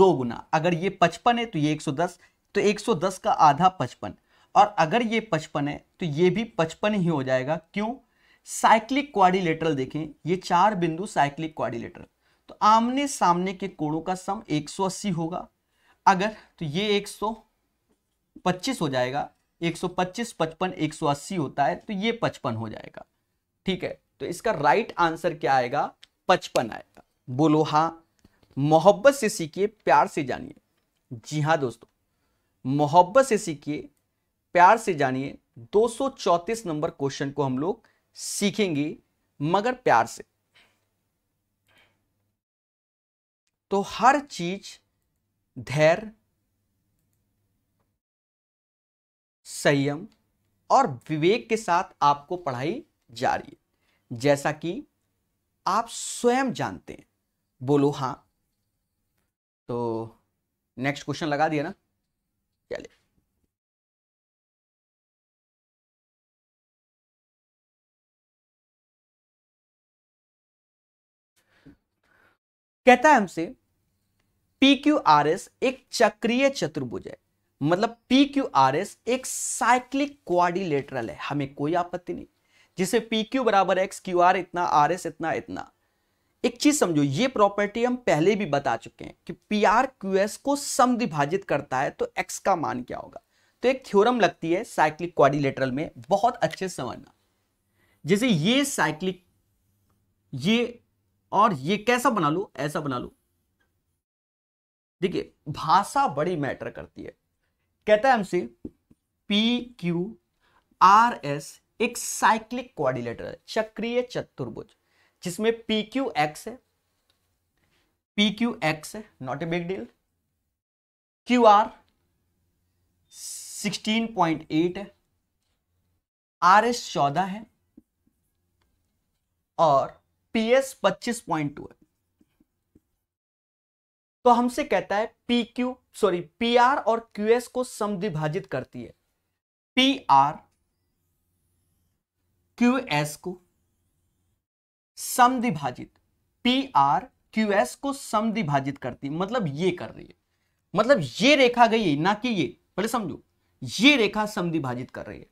दो गुना अगर ये पचपन है तो ये 110 तो 110 का आधा पचपन और अगर ये पचपन है तो ये भी पचपन ही हो जाएगा क्यों साइक्लिक क्वारिलेटरल देखें ये चार बिंदु साइक्लिक क्वारिलेटरल तो आमने सामने के कोणों का सम 180 होगा अगर तो ये 125 हो जाएगा 125 55 180 होता है तो ये 55 हो जाएगा ठीक है तो इसका राइट आंसर क्या आएगा 55 आएगा बोलो हाँ मोहब्बत से सीखिए प्यार से जानिए जी हाँ दोस्तों मोहब्बत से सीखिए प्यार से जानिए दो नंबर क्वेश्चन को हम लोग सीखेंगे मगर प्यार से तो हर चीज धैर्य संयम और विवेक के साथ आपको पढ़ाई जारी है जैसा कि आप स्वयं जानते हैं बोलो हाँ तो नेक्स्ट क्वेश्चन लगा दिया ना चलिए कहता है हमसे पी क्यू आर एस एक चक्रीय चतुर्भुज है मतलब पी क्यू आर एस एक साइक्लिक क्वारिलेटरल है हमें कोई आपत्ति नहीं जिसे पी क्यू बराबर एक्स क्यू आर इतना आर एस इतना इतना एक चीज समझो ये प्रॉपर्टी हम पहले भी बता चुके हैं कि पी आर क्यू एस को समिभाजित करता है तो एक्स का मान क्या होगा तो एक थ्योरम लगती है साइक्लिक क्वारिलेटरल में बहुत अच्छे समझना जैसे ये साइक्लिक ये और ये कैसा बना लो ऐसा बना लो देखिए भाषा बड़ी मैटर करती है कहता है हमसे पी क्यू आर एस एक साइक्लिक कोऑर्डिनेटर है चक्रीय चतुर्भुज जिसमें पी क्यू एक्स है पी क्यू एक्स है not a big deal Q R sixteen point eight है आर एस चौदह है और पी एस पच्चीस पॉइंट टू है तो हमसे कहता है P Q sorry P R और क्यू एस को समद्विभाजित करती है पी आर क्यू एस को समद्विभाजित पी आर क्यू एस को समद्विभाजित करती है मतलब ये कर रही है मतलब ये रेखा गई है ना कि ये पहले समझो ये रेखा समद्विभाजित कर रही है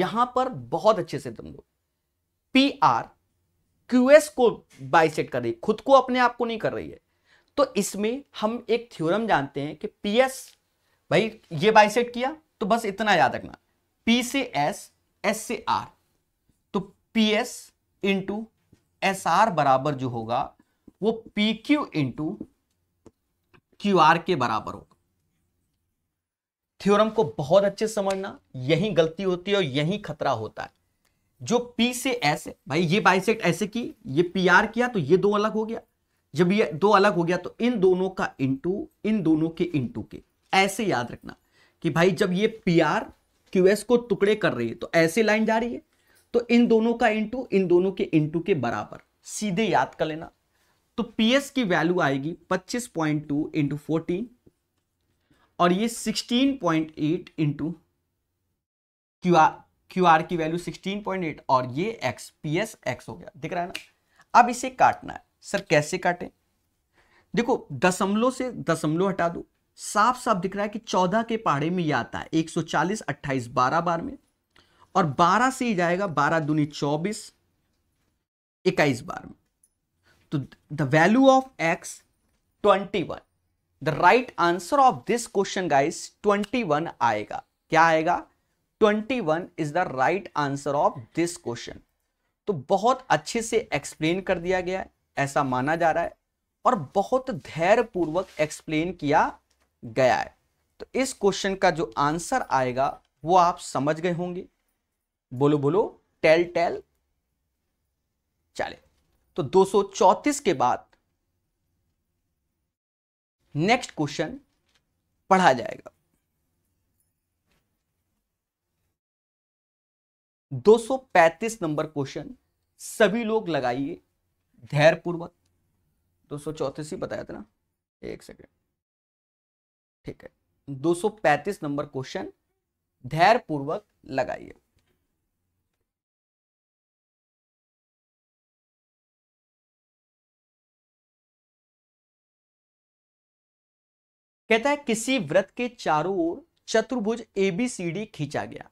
यहां पर बहुत अच्छे से समझो पी आर एस को बाइसेट कर रही है खुद को अपने आप को नहीं कर रही है तो इसमें हम एक थ्योरम जानते हैं कि पी एस भाई ये बाइसेट किया तो बस इतना याद रखना पी से एस एस से आर तो P S into S R बराबर जो होगा वो P Q into Q R के बराबर होगा थ्योरम को बहुत अच्छे समझना यही गलती होती है और यही खतरा होता है जो P से S भाई ये बाइसेक्ट ऐसे की ये पी आर किया तो ये दो अलग हो गया जब ये दो अलग हो गया तो इन दोनों का इंटू इन दोनों के इंटू के ऐसे याद रखना कि भाई जब ये पी आर क्यूएस को टुकड़े कर रही है तो ऐसे लाइन जा रही है तो इन दोनों का इंटू इन दोनों के इंटू के बराबर सीधे याद कर लेना तो पी एस की वैल्यू आएगी पच्चीस पॉइंट टू इंटू फोर्टीन और ये sixteen point eight into Q R Q R की वैल्यू सिक्सटीन पॉइंट एट और ये एक्स पी एस एक्स हो गया दिख रहा है ना अब इसे काटना है सर कैसे काटे देखो दशमलव से दशमलव हटा दो साफ साफ दिख रहा है कि चौदह के पहाड़े में यह आता है एक सौ चालीस अट्ठाईस बारह बार में और बारह से ही जाएगा बारह दूनी चौबीस इक्कीस बार में तो the value of x twenty one the right answer of this question guys twenty one आएगा क्या आएगा twenty one is the right answer of this question तो बहुत अच्छे से एक्सप्लेन कर दिया गया है ऐसा माना जा रहा है और बहुत धैर्यपूर्वक एक्सप्लेन किया गया है तो इस क्वेश्चन का जो आंसर आएगा वो आप समझ गए होंगे बोलो बोलो टेल टेल चले तो 234 के बाद नेक्स्ट क्वेश्चन पढ़ा जाएगा 235 नंबर क्वेश्चन सभी लोग लगाइए धैर्यपूर्वक दो सौ चौतीस ही बताया था ना एक सेकेंड ठीक है 235 नंबर क्वेश्चन धैर्यपूर्वक लगाइए कहता है किसी व्रत के चारों ओर चतुर्भुज एबीसीडी खींचा गया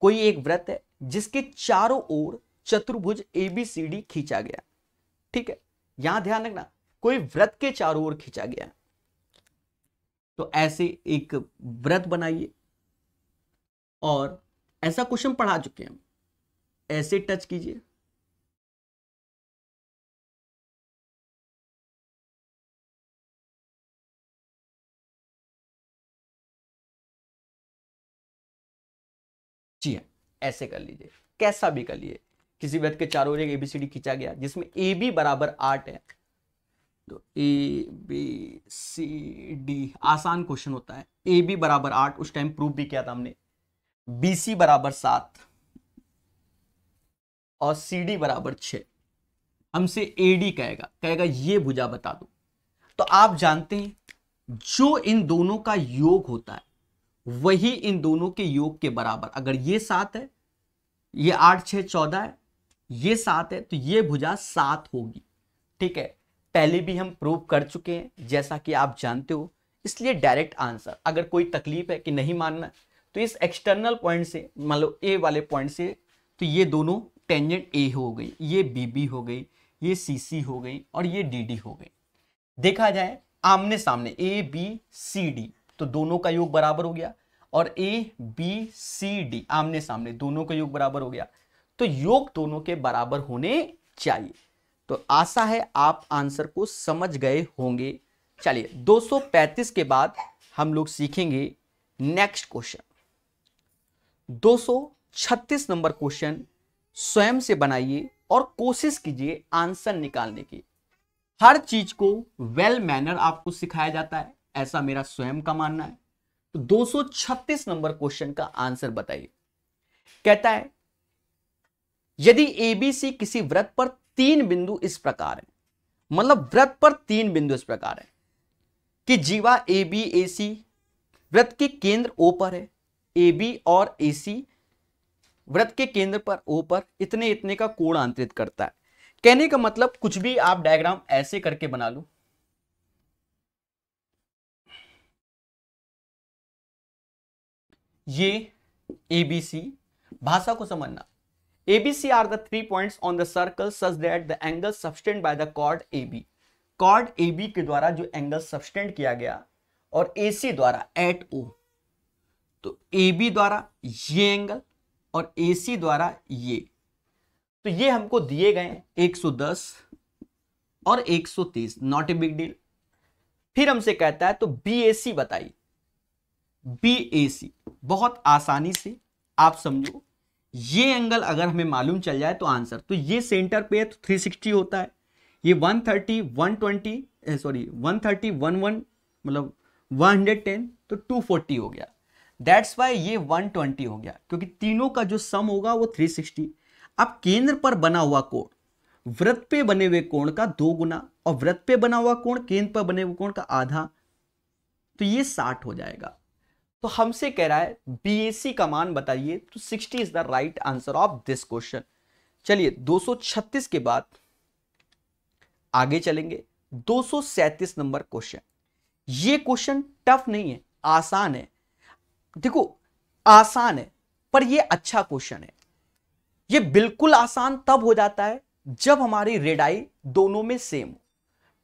कोई एक व्रत है जिसके चारों ओर चतुर्भुज एबीसीडी खींचा गया ठीक है यहां ध्यान रखना कोई व्रत के चारों ओर खींचा गया तो ऐसे एक व्रत बनाइए और ऐसा क्वेश्चन पढ़ा चुके हैं ऐसे टच कीजिए जी हाँ, ऐसे कर लीजिए कैसा भी कर लीजिए किसी वृत्त के चारों ओर एक एबीसीडी खींचा गया जिसमें ए बी बराबर आठ है तो ए बी सी डी आसान क्वेश्चन होता है ए बी बराबर आठ उस टाइम प्रूफ भी किया था हमने बी सी बराबर सात और सी डी बराबर छ हमसे ए डी कहेगा कहेगा ये भुजा बता दो तो आप जानते हैं जो इन दोनों का योग होता है वही इन दोनों के योग के बराबर अगर ये सात है ये आठ छह चौदह है ये सात है तो ये भुजा सात होगी ठीक है पहले भी हम प्रूव कर चुके हैं जैसा कि आप जानते हो इसलिए डायरेक्ट आंसर अगर कोई तकलीफ है कि नहीं मानना तो इस एक्सटर्नल पॉइंट से मान लो ए वाले पॉइंट से तो ये दोनों टेंजेंट ए हो गई ये बी बी हो गई ये सी सी हो गई और ये डी डी हो गई देखा जाए आमने सामने ए बी सी डी तो दोनों का योग बराबर हो गया और ए बी सी डी आमने सामने दोनों का योग बराबर हो गया तो योग दोनों के बराबर होने चाहिए तो आशा है आप आंसर को समझ गए होंगे चलिए 235 के बाद हम लोग सीखेंगे नेक्स्ट क्वेश्चन 236 नंबर क्वेश्चन स्वयं से बनाइए और कोशिश कीजिए आंसर निकालने की हर चीज को वेल well मैनर आपको सिखाया जाता है ऐसा मेरा स्वयं का मानना है तो 236 नंबर क्वेश्चन का आंसर बताइए कहता है यदि एबीसी किसी व्रत पर तीन बिंदु इस प्रकार है मतलब व्रत पर तीन बिंदु इस प्रकार है कि जीवा ए बी ए सी व्रत के केंद्र ओ पर है ए बी और ए सी व्रत के केंद्र पर ओ पर इतने इतने का कोण आंतरित करता है कहने का मतलब कुछ भी आप डायग्राम ऐसे करके बना लो ये ए बी सी भाषा को समझना ABC are the three points on the circle such that the angle subtended by the chord AB. Chord AB के द्वारा जो angle सब्सटेंड किया गया और AC द्वारा at O तो AB द्वारा ये angle और AC द्वारा ये तो ये हमको दिए गए 110 और 130 नॉट ए बिग डील फिर हमसे कहता है तो BAC बताइए BAC बहुत आसानी से आप समझो ये एंगल अगर हमें मालूम चल जाए तो आंसर तो ये सेंटर पे है तो 360 होता है ये 130 120 सॉरी 130 11 मतलब 110 तो 240 हो गया दैट्स वाई ये 120 हो गया क्योंकि तीनों का जो सम होगा वो 360 अब केंद्र पर बना हुआ कोण व्रत पे बने हुए कोण का दो गुना और व्रत पे बना हुआ कोण केंद्र पर बने हुए कोण का आधा तो ये 60 हो जाएगा तो हमसे कह रहा है बी का मान बताइए तो 60 is the right answer of this question चलिए 236 के बाद आगे चलेंगे 237 नंबर क्वेश्चन ये क्वेश्चन टफ नहीं है आसान है देखो आसान है पर ये अच्छा क्वेश्चन है ये बिल्कुल आसान तब हो जाता है जब हमारी रेडाई दोनों में सेम हो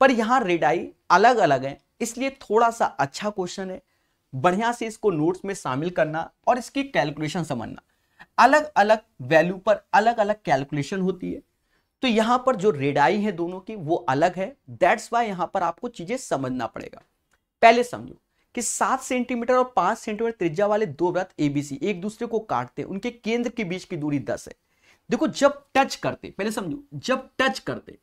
पर यहां रेडाई अलग अलग है इसलिए थोड़ा सा अच्छा क्वेश्चन है बढ़िया से इसको नोट्स में शामिल करना और इसकी कैलकुलेशन समझना अलग अलग वैल्यू पर अलग अलग कैलकुलेशन होती है तो यहां पर जो रेडाई है दोनों की वो अलग है दैट्स वाई यहां पर आपको चीजें समझना पड़ेगा पहले समझो कि सात सेंटीमीटर और पांच सेंटीमीटर त्रिज्या वाले दो व्रत एबीसी एक दूसरे को काटते हैं उनके केंद्र के बीच की दूरी दस है देखो जब टच करते पहले समझो जब टच करते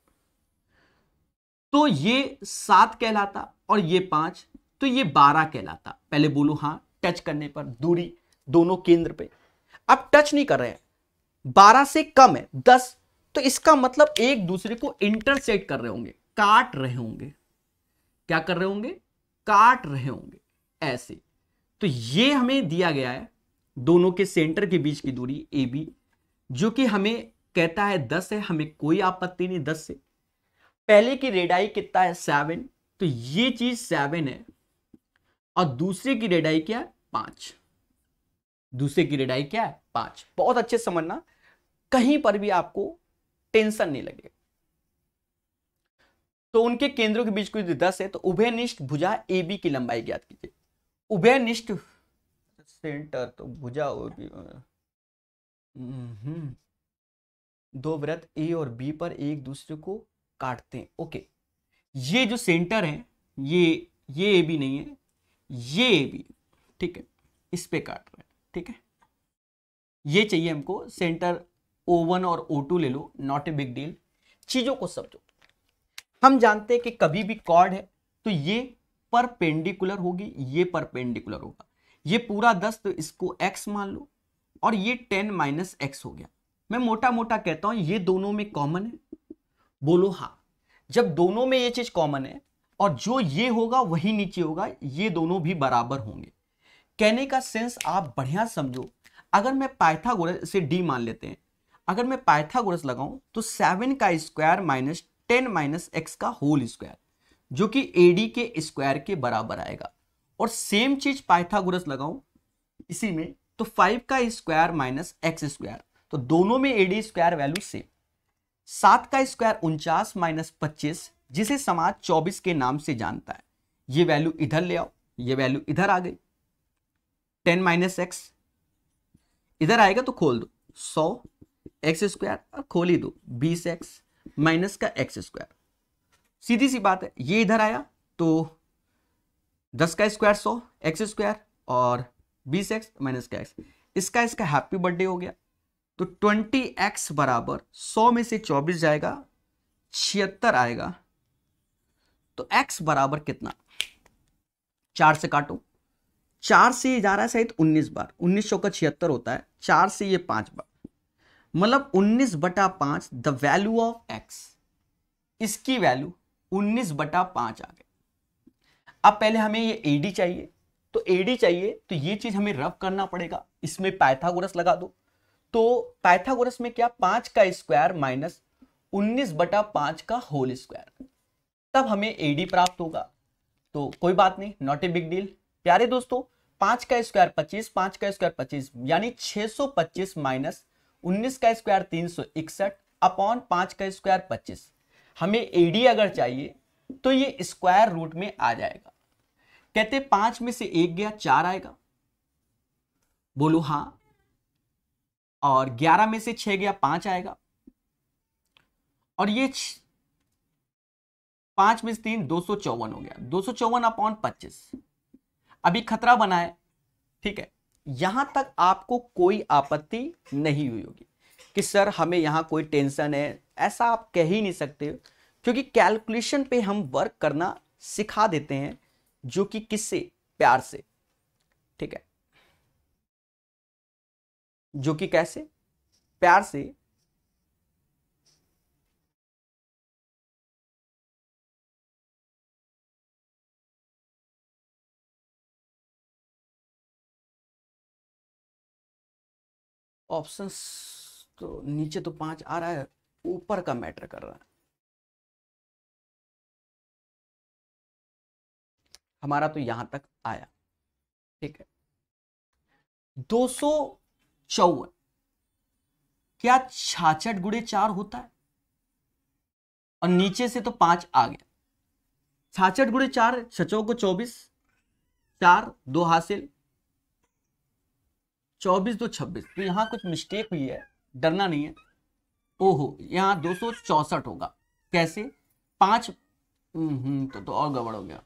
तो ये सात कहलाता और ये पांच तो ये बारह कहलाता पहले बोलो हां टच करने पर दूरी दोनों केंद्र पे अब टच नहीं कर रहे हैं बारह से कम है दस तो इसका मतलब एक दूसरे को इंटरसेट कर रहे होंगे काट रहे होंगे क्या कर रहे होंगे काट रहे होंगे ऐसे तो ये हमें दिया गया है दोनों के सेंटर के बीच की दूरी ए बी जो कि हमें कहता है दस है हमें कोई आपत्ति नहीं दस से पहले की रेडाई कितना है सेवन तो ये चीज सेवन है और दूसरे की रेडाई क्या है पांच दूसरे की रेडाई क्या है पांच बहुत अच्छे समझना कहीं पर भी आपको टेंशन नहीं लगेगा तो उनके केंद्रों के बीच कुछ दस है तो उभयनिष्ठ भुजा ए बी की लंबाई ज्ञात कीजिए उभयनिष्ठ सेंटर तो भुजा होगी हम्म, दो व्रत ए और बी पर एक दूसरे को काटते हैं ओके ये जो सेंटर है ये ये ए बी नहीं है ये भी ठीक है इस पे काट रहे हैं ठीक है ये चाहिए हमको सेंटर O1 और O2 ले लो नॉट ए बिग डील चीजों को समझो हम जानते हैं कि कभी भी कॉर्ड है तो ये परपेंडिकुलर होगी ये परपेंडिकुलर होगा ये पूरा दस तो इसको एक्स मान लो और ये टेन माइनस एक्स हो गया मैं मोटा मोटा कहता हूं ये दोनों में कॉमन है बोलो हाँ जब दोनों में ये चीज कॉमन है और जो ये होगा वही नीचे होगा ये दोनों भी बराबर होंगे कहने का सेंस आप बढ़िया समझो अगर मैं पाइथागोरस से डी मान लेते हैं अगर मैं पाइथागोरस लगाऊं तो सेवन का square minus ten minus x का होल स्क्वायर जो कि एडी के स्क्वायर के बराबर आएगा और सेम चीज पाइथागोरस लगाऊं इसी में तो फाइव का स्क्वायर माइनस एक्स स्क्वायर तो दोनों में एडी स्क्वायर वैल्यू सेम सात का स्क्वायर उनचास माइनस पच्चीस जिसे समाज 24 के नाम से जानता है ये वैल्यू इधर ले आओ ये वैल्यू इधर आ गई 10 माइनस एक्स इधर आएगा तो खोल दो 100 एक्स स्क्वायर और खोल ही दो 20 एक्स माइनस का एक्स स्क्वायर सीधी सी बात है ये इधर आया तो 10 का स्क्वायर 100 एक्स स्क्वायर और 20 एक्स माइनस का एक्स इसका इसका हैप्पी बर्थडे हो गया तो ट्वेंटी एक्स बराबर 100 में से 24 जाएगा छिहत्तर आएगा तो x बराबर कितना चार से काटो चार से ये जा रहा है शायद उन्नीस बार उन्नीस सौ का छिहत्तर होता है चार से ये पांच बार मतलब उन्नीस बटा पांच द वैल्यू ऑफ x इसकी वैल्यू उन्नीस बटा पांच आ गई अब पहले हमें ये AD चाहिए तो AD चाहिए तो ये चीज हमें रफ करना पड़ेगा इसमें पैथागोरस लगा दो तो पैथागोरस में क्या पांच का स्क्वायर माइनस उन्नीस बटा पांच का होल स्क्वायर तब हमें एडी प्राप्त होगा तो कोई बात नहीं नॉट ए बिग डील प्यारे दोस्तों पांच का स्क्वायर पच्चीस पांच का स्क्वायर पच्चीस यानी छह सौ पच्चीस माइनस उन्नीस का स्क्वायर तीन सौ इकसठ अपॉन पांच का स्क्वायर पच्चीस हमें एडी अगर चाहिए तो ये स्क्वायर रूट में आ जाएगा कहते पांच में से एक गया चार आएगा बोलो हां और ग्यारह में से छह गया पांच आएगा और ये पांच में तीन दो सौ चौवन हो गया दो सौ चौवन अपॉन पच्चीस अभी खतरा बना है ठीक है यहां तक आपको कोई आपत्ति नहीं हुई होगी कि सर हमें यहां कोई टेंशन है ऐसा आप कह ही नहीं सकते क्योंकि कैलकुलेशन पे हम वर्क करना सिखा देते हैं जो कि किससे प्यार से ठीक है जो कि कैसे प्यार से ऑप्शंस तो नीचे तो पांच आ रहा है ऊपर का मैटर कर रहा है हमारा तो यहां तक आया ठीक है दो सौ चौवन क्या छाछठ गुड़े चार होता है और नीचे से तो पांच आ गया छाछठ गुड़े चार छचों को चौबीस चार दो हासिल चौबीस दो छब्बीस तो यहाँ कुछ मिस्टेक हुई है डरना नहीं है ओहो यहाँ दो सौ चौसठ होगा कैसे हम्म तो, तो और गड़बड़ हो गया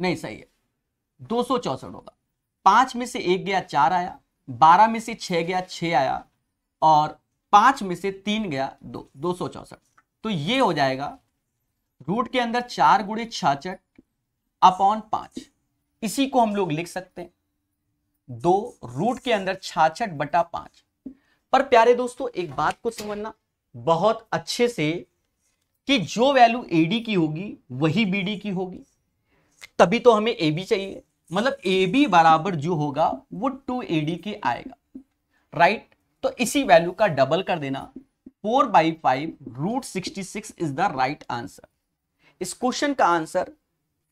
नहीं सही है दो सौ चौसठ होगा पांच में से एक गया चार आया बारह में से छह गया छ आया और पांच में से तीन गया दो दो सौ चौसठ तो ये हो जाएगा रूट के अंदर चार गुड़े छाछठ अपॉन पांच इसी को हम लोग लिख सकते हैं दो रूट के अंदर छाछठ बटा पांच पर प्यारे दोस्तों एक बात को समझना बहुत अच्छे से कि जो वैल्यू डी की होगी वही डी की होगी तभी तो हमें ए बी चाहिए मतलब ए बी बराबर जो होगा वो टू ए डी के आएगा राइट तो इसी वैल्यू का डबल कर देना four by five root sixty six is the right answer इस क्वेश्चन का answer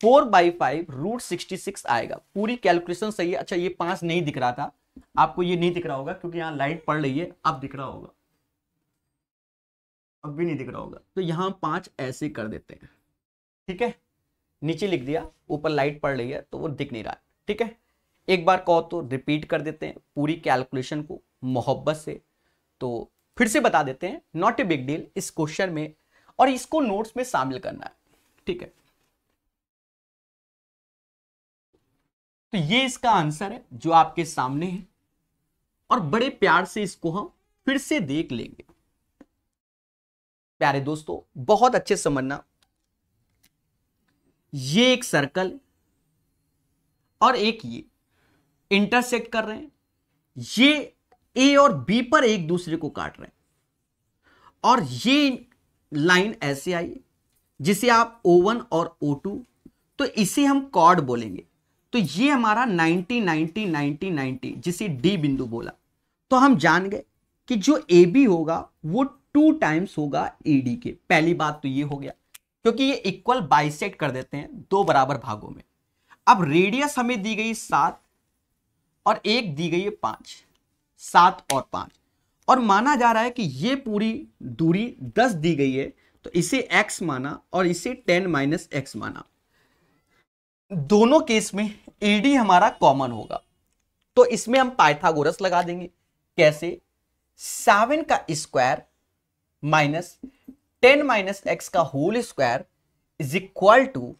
four by five root sixty six आएगा पूरी कैलकुलेशन सही है अच्छा ये पांच नहीं दिख रहा था आपको ये नहीं दिख रहा होगा क्योंकि यहाँ लाइट पड़ रही है अब दिख रहा होगा अब भी नहीं दिख रहा होगा तो यहाँ पांच ऐसे कर देते हैं ठीक है नीचे लिख दिया ऊपर लाइट पड़ रही है तो वो दिख नहीं रहा है ठीक है एक बार कहो तो रिपीट कर देते हैं पूरी कैलकुलेशन को मोहब्बत से तो फिर से बता देते हैं नॉट ए बिग डील इस क्वेश्चन में और इसको नोट्स में शामिल करना है ठीक है तो ये इसका आंसर है जो आपके सामने है और बड़े प्यार से इसको हम फिर से देख लेंगे प्यारे दोस्तों बहुत अच्छे समझना ये एक सर्कल और एक ये इंटरसेक्ट कर रहे हैं ये ए और बी पर एक दूसरे को काट रहे हैं और ये लाइन ऐसे आई जिसे आप O1 और O2 तो इसे हम कॉर्ड बोलेंगे तो ये हमारा 90 90 90 90 जिसे डी बिंदु बोला तो हम जान गए कि जो ए बी होगा वो टू टाइम्स होगा ई e डी के पहली बात तो ये हो गया क्योंकि ये इक्वल बाइसेट कर देते हैं दो बराबर भागों में अब रेडियस हमें दी गई सात और एक दी गई है पांच सात और पांच और माना जा रहा है कि ये पूरी दूरी दस दी गई है तो इसे एक्स माना और इसे टेन माइनस एक्स माना दोनों केस में ईडी हमारा कॉमन होगा तो इसमें हम पाइथागोरस लगा देंगे कैसे सेवन का square minus ten minus x का whole square is equal to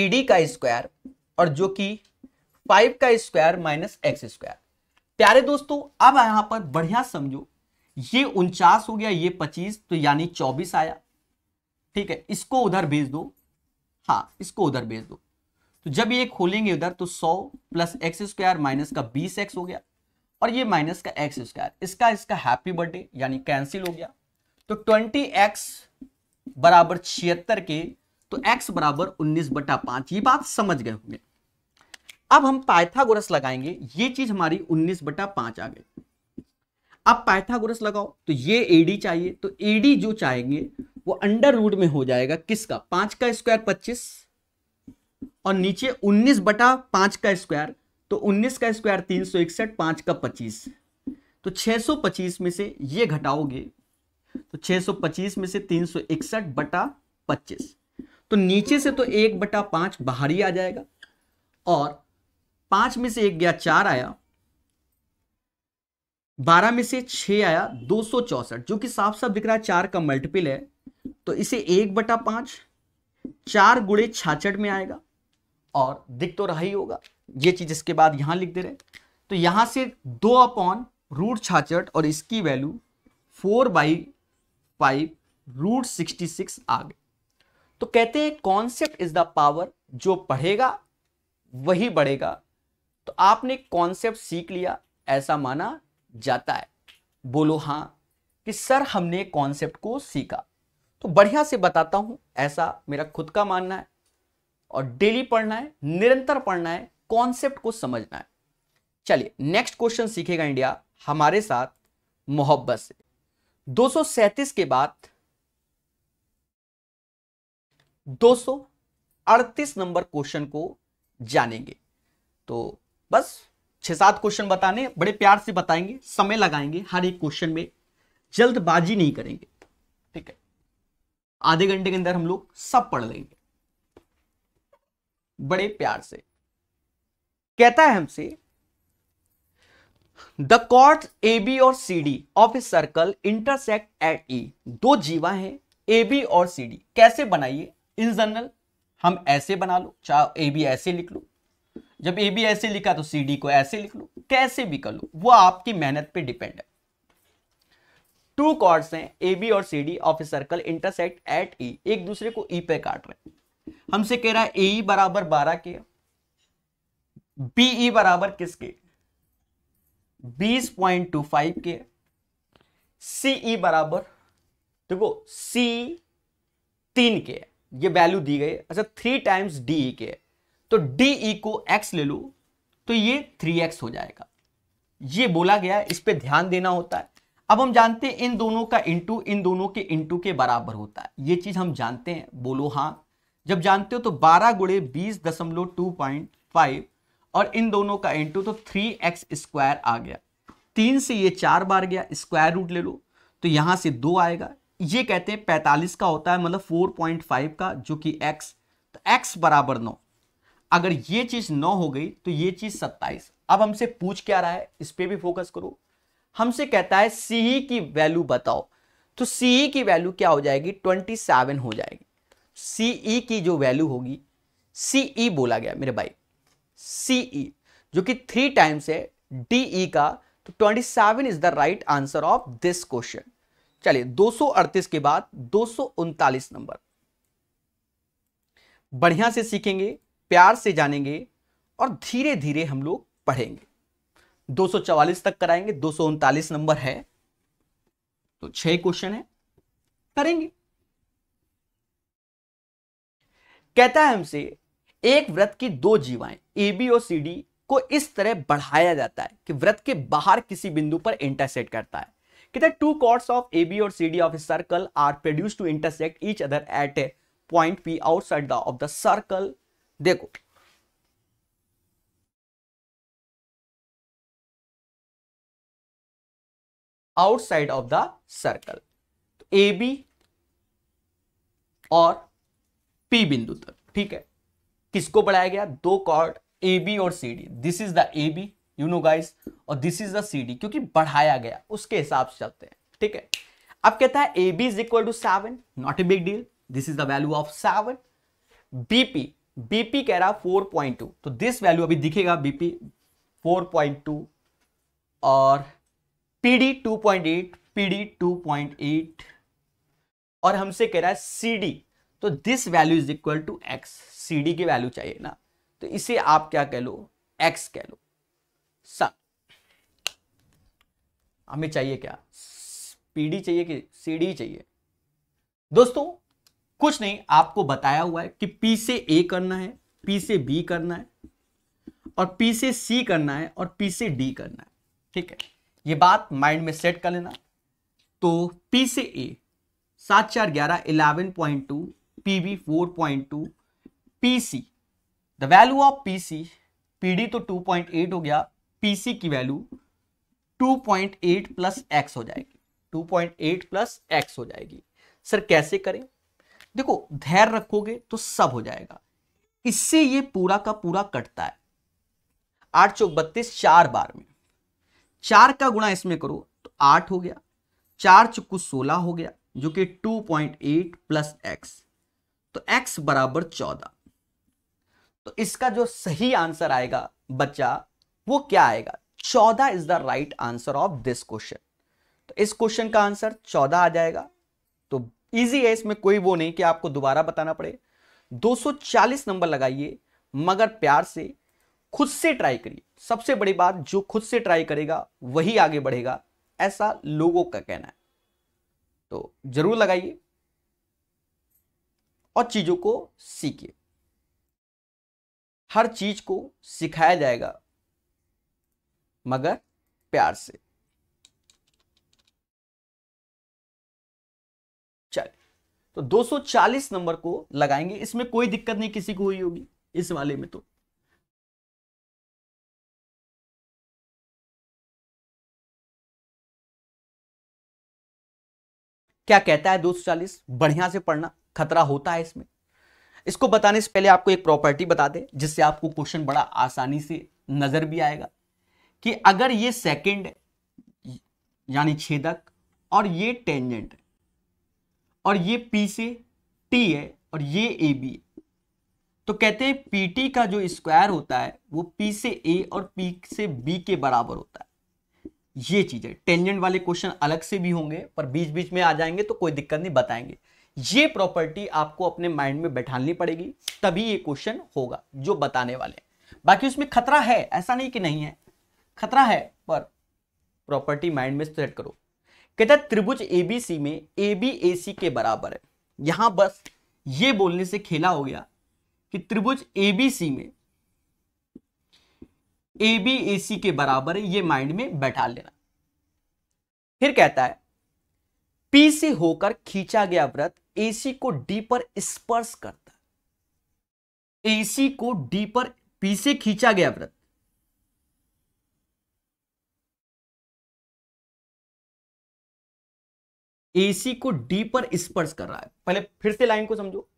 A D का स्क्वायर और जो कि फाइव का स्क्वायर माइनस एक्स स्क्वायर प्यारे दोस्तों अब यहां पर बढ़िया समझो ये उनचास हो गया ये पच्चीस तो यानी चौबीस आया ठीक है इसको उधर भेज दो हाँ इसको उधर भेज दो तो जब ये खोलेंगे उधर तो सौ प्लस एक्स स्क्वायर माइनस का बीस एक्स हो गया और ये माइनस का एक्स स्क्वायर इसका इसका हैप्पी बर्थडे यानी कैंसिल हो गया तो ट्वेंटी एक्स बराबर छिहत्तर के तो x बराबर उन्नीस बटा पांच ये बात समझ गए होंगे अब हम पाइथागोरस लगाएंगे ये चीज हमारी उन्नीस बटा पांच आ गई अब पाइथागोरस लगाओ तो ये एडी चाहिए तो एडी जो चाहेंगे वो अंडर रूट में हो जाएगा किसका पांच का स्क्वायर पच्चीस और नीचे उन्नीस बटा पांच का स्क्वायर तो उन्नीस का स्क्वायर तीन सौ इकसठ पांच का पच्चीस तो छह सौ पच्चीस में से ये घटाओगे तो छह सौ पच्चीस में से तीन सौ इकसठ बटा पच्चीस तो नीचे से तो एक बटा पांच बाहर ही आ जाएगा और पांच में से एक गया चार आया बारह में से छः आया दो सौ चौसठ जो कि साफ साफ दिख रहा है चार का मल्टीपल है तो इसे एक बटा पाँच चार गुड़े छाछठ में आएगा और दिख तो रहा ही होगा ये चीज़ इसके बाद यहाँ लिख दे रहे तो यहाँ से दो अपॉन रूट छाछठ और इसकी value four by five root sixty six आ गई तो कहते हैं कॉन्सेप्ट इज द पावर जो पढ़ेगा वही बढ़ेगा तो आपने कॉन्सेप्ट सीख लिया ऐसा माना जाता है बोलो हाँ कि सर हमने कॉन्सेप्ट को सीखा तो बढ़िया से बताता हूं ऐसा मेरा खुद का मानना है और डेली पढ़ना है निरंतर पढ़ना है कॉन्सेप्ट को समझना है चलिए नेक्स्ट क्वेश्चन सीखेगा इंडिया हमारे साथ मोहब्बत से दो के बाद दो अड़तीस नंबर क्वेश्चन को जानेंगे तो बस छह सात क्वेश्चन बताने बड़े प्यार से बताएंगे समय लगाएंगे हर एक क्वेश्चन में जल्दबाजी नहीं करेंगे ठीक है आधे घंटे के अंदर हम लोग सब पढ़ लेंगे बड़े प्यार से कहता है हमसे द कॉर्ड ए बी और C D of a circle intersect at E दो जीवा हैं ए बी और सी डी कैसे बनाइए इन जनरल हम ऐसे बना लो चाहे ए बी ऐसे लिख लो जब ए बी ऐसे लिखा तो सी डी को ऐसे लिख लो कैसे भी कर लो वो आपकी मेहनत पे डिपेंड है टू कॉर्ड्स हैं ए बी और C D of a circle intersect at E एक दूसरे को ई e पे काट रहे हमसे कह रहा है ए बराबर बारह के बी ई बराबर किसके बीस पॉइंट टू फाइव के सी ई बराबर देखो सी तीन के ये वैल्यू दी गई अच्छा थ्री टाइम्स डी के है तो डी e को एक्स ले लो तो ये थ्री एक्स हो जाएगा ये बोला गया इस पर ध्यान देना होता है अब हम जानते हैं इन दोनों का इंटू इन दोनों के इंटू के बराबर होता है ये चीज़ हम जानते हैं बोलो हाँ जब जानते हो तो बारह गुड़े बीस दशमलव टू पॉइंट फाइव और इन दोनों का इंटू तो थ्री एक्स स्क्वायर आ गया तीन से ये चार बार गया स्क्वायर रूट ले लो तो यहां से दो आएगा ये कहते हैं पैंतालीस का होता है मतलब फोर पॉइंट फाइव का जो कि एक्स तो एक्स बराबर नौ अगर ये चीज नौ हो गई तो ये चीज सत्ताईस अब हमसे पूछ क्या रहा है इस पर भी फोकस करो हमसे कहता है सीई की वैल्यू बताओ तो सीई की वैल्यू क्या हो जाएगी ट्वेंटी सेवन हो जाएगी सीई की जो वैल्यू होगी सीई बोला गया मेरे भाई सीई जो कि थ्री टाइम्स है डी का तो twenty seven is the right answer of this question चलिए अड़तीस के बाद दो नंबर बढ़िया से सीखेंगे प्यार से जानेंगे और धीरे धीरे हम लोग पढ़ेंगे 244 तक कराएंगे दो नंबर है तो छह क्वेश्चन है करेंगे कहता है हमसे एक व्रत की दो जीवाएं ए बी और सी डी को इस तरह बढ़ाया जाता है कि व्रत के बाहर किसी बिंदु पर इंटरसेट करता है कहता है two chords of A B और C D of a circle are produce to intersect each other at a point P outside the of the circle देखो आउटसाइड ऑफ द सर्कल तो ए बी और P बिंदु तक ठीक है किसको बढ़ाया गया दो कॉर्ड ए बी और C D this is the A B you know guys और this is the C D क्योंकि बढ़ाया गया उसके हिसाब से चलते हैं ठीक है अब कहता है A B is equal to seven not a big deal this is the value of seven B P B P कह रहा 4.2 तो दिस वैल्यू अभी दिखेगा बीपी 4.2 और पीडी 2.8 पीडी 2.8 और हमसे कह रहा है सीडी तो this value is equal to x C D की वैल्यू चाहिए ना तो इसे आप क्या कह लो एक्स कह लो सन हमें चाहिए क्या पीडी चाहिए कि सीडी चाहिए दोस्तों कुछ नहीं आपको बताया हुआ है कि पी से ए करना है पी से बी करना है और पी से सी करना है और पी से डी करना है ठीक है ये बात माइंड में सेट कर लेना तो पी से ए सात चार ग्यारह eleven point two P B four point two P C the value of P C P D तो टू पॉइंट एट हो गया पी सी की value two point eight plus x हो जाएगी two point eight plus x हो जाएगी sir कैसे करें देखो धैर्य रखोगे तो सब हो जाएगा इससे ये पूरा का पूरा कटता है आठ चौक बत्तीस चार बार में चार का गुणा इसमें करो तो आठ हो गया चार चुकू सोलह हो गया जो कि two point eight plus x तो एक्स बराबर चौदह तो इसका जो सही आंसर आएगा बच्चा वो क्या आएगा चौदह is the right answer of this question तो इस क्वेश्चन का आंसर चौदह आ जाएगा इजी है इसमें कोई वो नहीं कि आपको दोबारा बताना पड़े 240 नंबर लगाइए मगर प्यार से खुद से ट्राई करिए सबसे बड़ी बात जो खुद से ट्राई करेगा वही आगे बढ़ेगा ऐसा लोगों का कहना है तो जरूर लगाइए और चीजों को सीखिए हर चीज को सिखाया जाएगा मगर प्यार से तो 240 नंबर को लगाएंगे इसमें कोई दिक्कत नहीं किसी को हुई होगी इस वाले में तो क्या कहता है 240 बढ़िया से पढ़ना खतरा होता है इसमें इसको बताने से पहले आपको एक प्रॉपर्टी बता दे जिससे आपको क्वेश्चन बड़ा आसानी से नजर भी आएगा कि अगर ये सेकंड यानी छेदक और ये टेंजेंट है और ये पी से टी है और ये ए बी है तो कहते हैं पी टी का जो स्क्वायर होता है वो पी से ए और पी से बी के बराबर होता है ये चीज है टेंजेंट वाले क्वेश्चन अलग से भी होंगे पर बीच बीच में आ जाएंगे तो कोई दिक्कत नहीं बताएंगे ये प्रॉपर्टी आपको अपने माइंड में बैठानी पड़ेगी तभी ये क्वेश्चन होगा जो बताने वाले बाकी उसमें खतरा है ऐसा नहीं कि नहीं है खतरा है पर प्रॉपर्टी माइंड में सेट करो कहता है त्रिभुज एबीसी में ए बी ए सी के बराबर है यहां बस ये बोलने से खेला हो गया कि त्रिभुज एबीसी में ए बी ए सी के बराबर है ये माइंड में बैठा लेना फिर कहता है पी से होकर खींचा गया व्रत एसी को डी पर स्पर्श करता है एसी को डी पर पी से खींचा गया व्रत एसी को डी पर स्पर्श कर रहा है पहले फिर से लाइन को समझो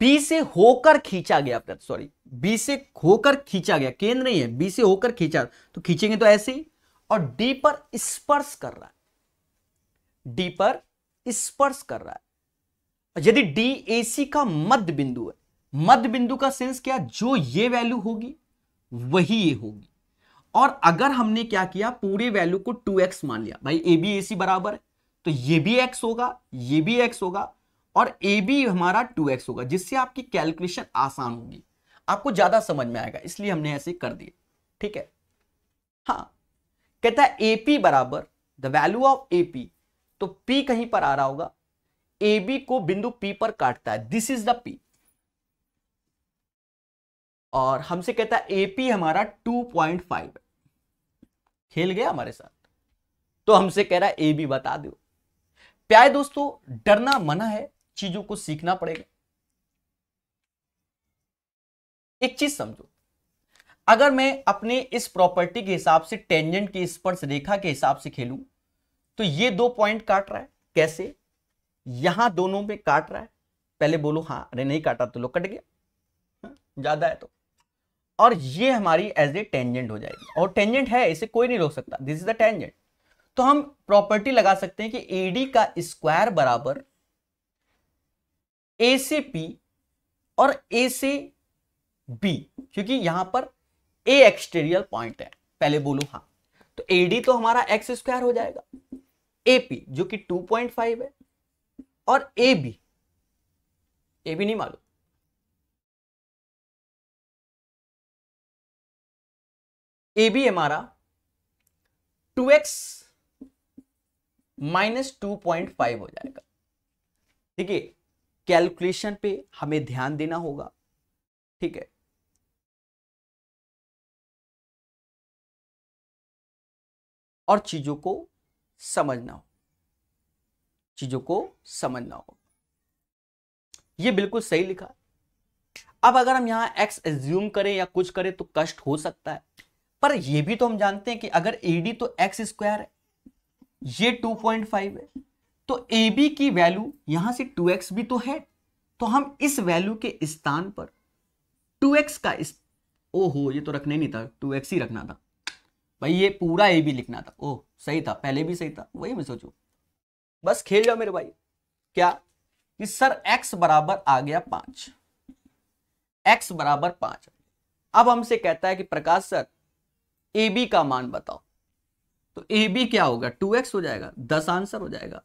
बी से होकर खींचा गया सॉरी बी से होकर खींचा गया केंद्र नहीं है बी से होकर खींचा तो खींचेंगे तो ऐसे ही और डी पर स्पर्श कर रहा है डी पर स्पर्श कर रहा है यदि डी ए सी का मध्य बिंदु है मध्य बिंदु का सेंस क्या जो ये वैल्यू होगी वही ये होगी और अगर हमने क्या किया पूरे वैल्यू को 2x मान लिया भाई ए बी ए सी बराबर है तो ये भी x होगा ये भी x होगा और ए बी हमारा 2x होगा जिससे आपकी कैलकुलेशन आसान होगी आपको ज्यादा समझ में आएगा इसलिए हमने ऐसे कर दिए ठीक है हाँ कहता है एपी बराबर द वैल्यू ऑफ एपी तो पी कहीं पर आ रहा होगा ए बी को बिंदु पी पर काटता है दिस इज द पी और हमसे कहता है एपी हमारा 2.5 है खेल गया हमारे साथ तो हमसे कह रहा है ए भी बता दो प्यारे दोस्तों डरना मना है चीजों को सीखना पड़ेगा एक चीज समझो अगर मैं अपने इस प्रॉपर्टी के हिसाब से टेंजेंट की स्पर्श रेखा के हिसाब से खेलूं तो ये दो पॉइंट काट रहा है कैसे यहां दोनों में काट रहा है पहले बोलो हाँ अरे नहीं काटा तो लो कट गया हाँ, ज्यादा है तो और ये हमारी एज ए टेंजेंट हो जाएगी और टेंजेंट है इसे कोई नहीं रोक सकता दिस इज द टेंजेंट तो हम प्रॉपर्टी लगा सकते हैं कि एडी का स्क्वायर बराबर ए से पी और ए से बी क्योंकि यहां पर ए एक्सटेरियल पॉइंट है पहले बोलू हां तो एडी तो हमारा एक्स स्क्वायर हो जाएगा एपी जो कि 2.5 है और ए बी ए बी नहीं मालूम ए बी हमारा two x minus two point five हो जाएगा ठीक है कैलकुलेशन पे हमें ध्यान देना होगा ठीक है और चीजों को समझना हो चीजों को समझना हो ये बिल्कुल सही लिखा अब अगर हम यहां एक्स एज्यूम करें या कुछ करें तो कष्ट हो सकता है पर ये भी तो हम जानते हैं कि अगर ए डी तो एक्स स्क्वायर है ये टू पॉइंट फाइव है तो ए बी की वैल्यू यहां से टू एक्स भी तो है तो हम इस वैल्यू के स्थान पर टू एक्स का इस ओ हो ये तो रखने नहीं था टू एक्स ही रखना था भाई ये पूरा ए बी लिखना था ओ सही था पहले भी सही था वही मैं सोचू बस खेल जाओ मेरे भाई क्या कि सर x बराबर आ गया पांच x बराबर पांच अब हमसे कहता है कि प्रकाश सर ए बी का मान बताओ तो ए बी क्या होगा टू एक्स हो जाएगा दस आंसर हो जाएगा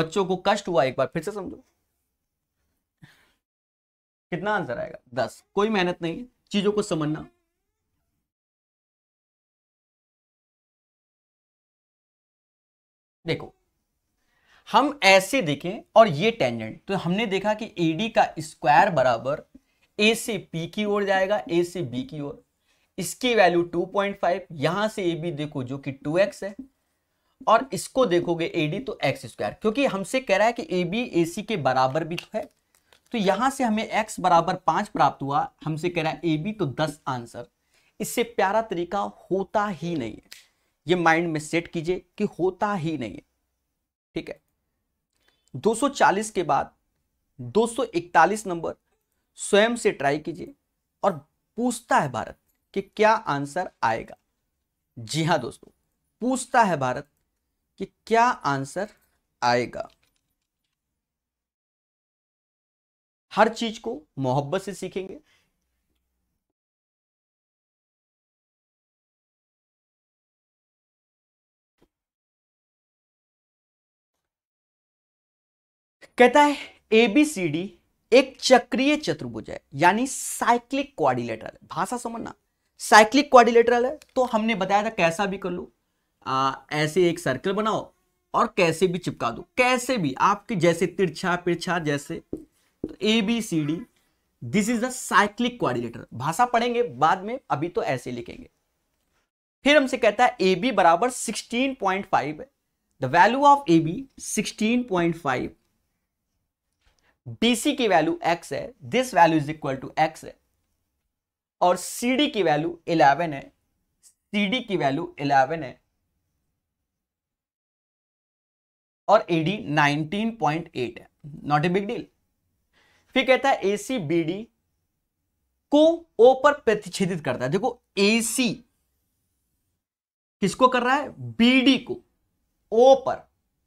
बच्चों को कष्ट हुआ एक बार फिर से समझो कितना आंसर आएगा दस कोई मेहनत नहीं चीजों को समझना देखो हम ऐसे देखें और ये टेंजेंट तो हमने देखा कि एडी का स्क्वायर बराबर ए से पी की ओर जाएगा ए से बी की ओर इसकी वैल्यू 2.5 यहां से ए बी देखो जो कि 2x है और इसको देखोगे ए डी तो एक्स स्क्वायर क्योंकि हमसे कह रहा है कि ए बी ए सी के बराबर भी तो है तो यहां से हमें x बराबर पांच प्राप्त हुआ हमसे कह रहा है ए बी तो दस आंसर इससे प्यारा तरीका होता ही नहीं है ये माइंड में सेट कीजिए कि होता ही नहीं है ठीक है 240 के बाद 241 नंबर स्वयं से ट्राई कीजिए और पूछता है भारत कि क्या आंसर आएगा जी हां दोस्तों पूछता है भारत कि क्या आंसर आएगा हर चीज को मोहब्बत से सीखेंगे कहता है एबीसीडी एक चक्रीय चतुर्भुज है यानी साइक्लिक कोऑर्डिनेटर भाषा समझना साइक्लिक क्वारिलेटरल है तो हमने बताया था कैसा भी कर लो आ, ऐसे एक सर्कल बनाओ और कैसे भी चिपका दो कैसे भी आपके जैसे तिरछा पिरछा जैसे तो A B C D this is the cyclic quadrilateral भाषा पढ़ेंगे बाद में अभी तो ऐसे लिखेंगे फिर हमसे कहता है ए बी बराबर sixteen point five the value of A B sixteen point five B C की वैल्यू एक्स है this value is equal to x है और सी डी की वैल्यू इलेवन है सी डी की वैल्यू इलेवन है और एडी 19.8 है नॉट ए बिग डील फिर कहता है एसी डी को ओ पर प्रतिच्छेदित करता है देखो एसी किसको कर रहा है डी को ओ पर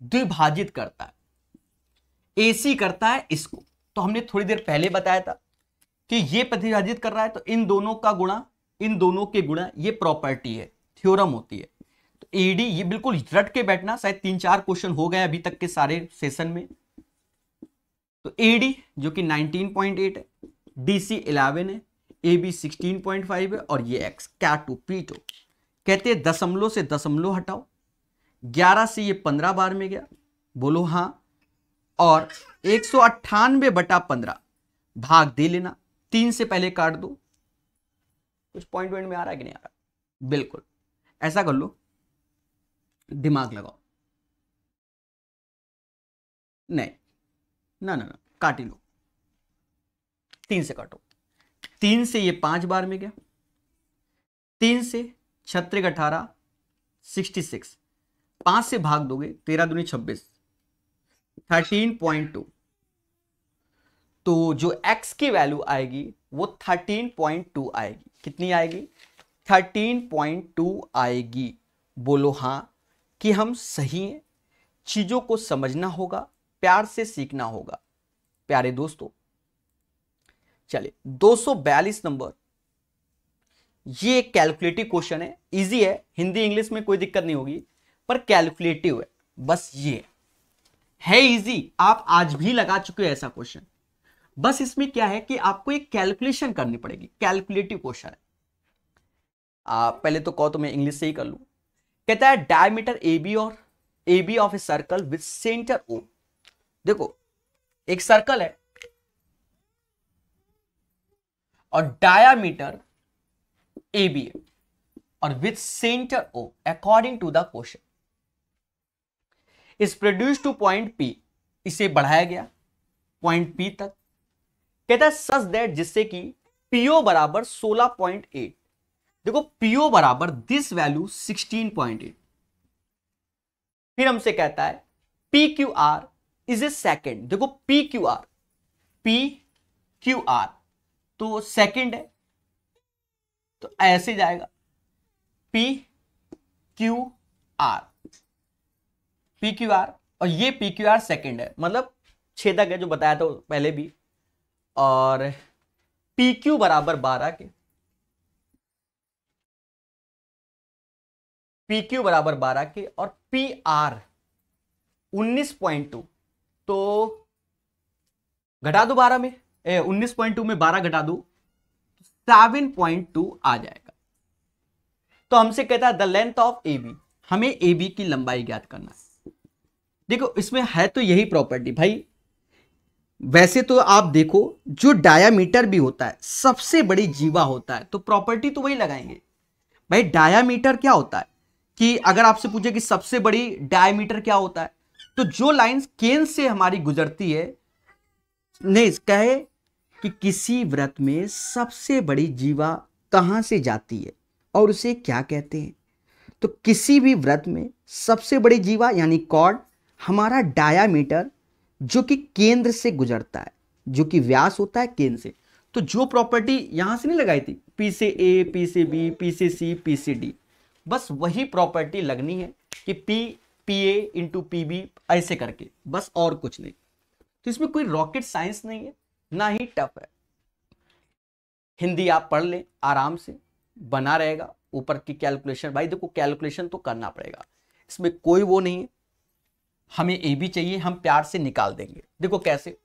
द्विभाजित करता है एसी करता है इसको तो हमने थोड़ी देर पहले बताया था कि ये प्रतिभाजित कर रहा है तो इन दोनों का गुणा इन दोनों के गुणा ये प्रॉपर्टी है थ्योरम होती है तो एडी ये बिल्कुल रट के बैठना शायद तीन चार क्वेश्चन हो गए अभी तक के सारे सेशन में तो एडी जो कि 19.8 है डीसी 11 है ए बी सिक्सटीन है और ये एक्स क्या टू पी टू कहते दशमलव से दशमलव हटाओ ग्यारह से ये पंद्रह बार में गया बोलो हाँ और एक सौ अट्ठानवे बटा पंद्रह भाग दे लेना तीन से पहले काट दो कुछ पॉइंट वॉइंट में आ रहा है कि नहीं आ रहा बिल्कुल ऐसा कर लो दिमाग लगाओ नहीं ना ना ना काट ही लो तीन से काटो तीन से ये पांच बार में गया तीन से छत्तीस अठारह सिक्सटी सिक्स पांच से भाग दोगे तेरह दूनी छब्बीस थर्टीन पॉइंट टू तो जो x की वैल्यू आएगी वो 13.2 आएगी कितनी आएगी 13.2 आएगी बोलो हाँ कि हम सही हैं चीज़ों को समझना होगा प्यार से सीखना होगा प्यारे दोस्तों चलिए 242 नंबर ये एक कैलकुलेटिव क्वेश्चन है इजी है हिंदी इंग्लिश में कोई दिक्कत नहीं होगी पर कैलकुलेटिव है बस ये है इजी आप आज भी लगा चुके हो ऐसा क्वेश्चन बस इसमें क्या है कि आपको एक कैलकुलेशन करनी पड़ेगी कैलकुलेटिव क्वेश्चन है आ, पहले तो कहो तो मैं इंग्लिश से ही कर लू कहता है डायमीटर ए बी और A B of a circle with centre O देखो एक सर्कल है और डायामीटर ए बी है और with centre O according to the question is produce to point P इसे बढ़ाया गया पॉइंट पी तक कहता है सच दैट जिससे कि पीओ बराबर 16.8 देखो पीओ बराबर दिस वैल्यू 16.8 फिर हमसे कहता है P Q R is a second देखो P Q R P Q R तो सेकेंड है तो ऐसे जाएगा P Q R P Q R और ये पी क्यू आर सेकेंड है मतलब छेदक है जो बताया था पहले भी और पी क्यू बराबर बारह के पी क्यू बराबर बारह के और पी आर उन्नीस पॉइंट टू तो घटा दो बारह में उन्नीस पॉइंट टू में बारह घटा दो तो सेवन पॉइंट टू आ जाएगा तो हमसे कहता है the length of A B हमें ए बी की लंबाई ज्ञात करना है देखो इसमें है तो यही प्रॉपर्टी भाई वैसे तो आप देखो जो डायामीटर भी होता है सबसे बड़ी जीवा होता है तो प्रॉपर्टी तो वही लगाएंगे भाई डायामीटर क्या होता है कि अगर आपसे पूछे कि सबसे बड़ी डायामीटर क्या होता है तो जो लाइन केंद्र से हमारी गुजरती है नहीं कहे कि किसी व्रत में सबसे बड़ी जीवा कहां से जाती है और उसे क्या कहते हैं तो किसी भी व्रत में सबसे बड़ी जीवा यानी कॉर्ड हमारा डायामीटर जो कि केंद्र से गुजरता है जो कि व्यास होता है केंद्र से तो जो प्रॉपर्टी यहां से नहीं लगाई थी पी से ए पी से बी पी से सी पी से डी बस वही प्रॉपर्टी लगनी है कि P P A into P B ऐसे करके बस और कुछ नहीं तो इसमें कोई रॉकेट साइंस नहीं है ना ही टफ है हिंदी आप पढ़ लें आराम से बना रहेगा ऊपर की कैलकुलेशन भाई देखो कैलकुलेशन तो करना पड़ेगा इसमें कोई वो नहीं है हमें ए बी चाहिए हम प्यार से निकाल देंगे देखो कैसे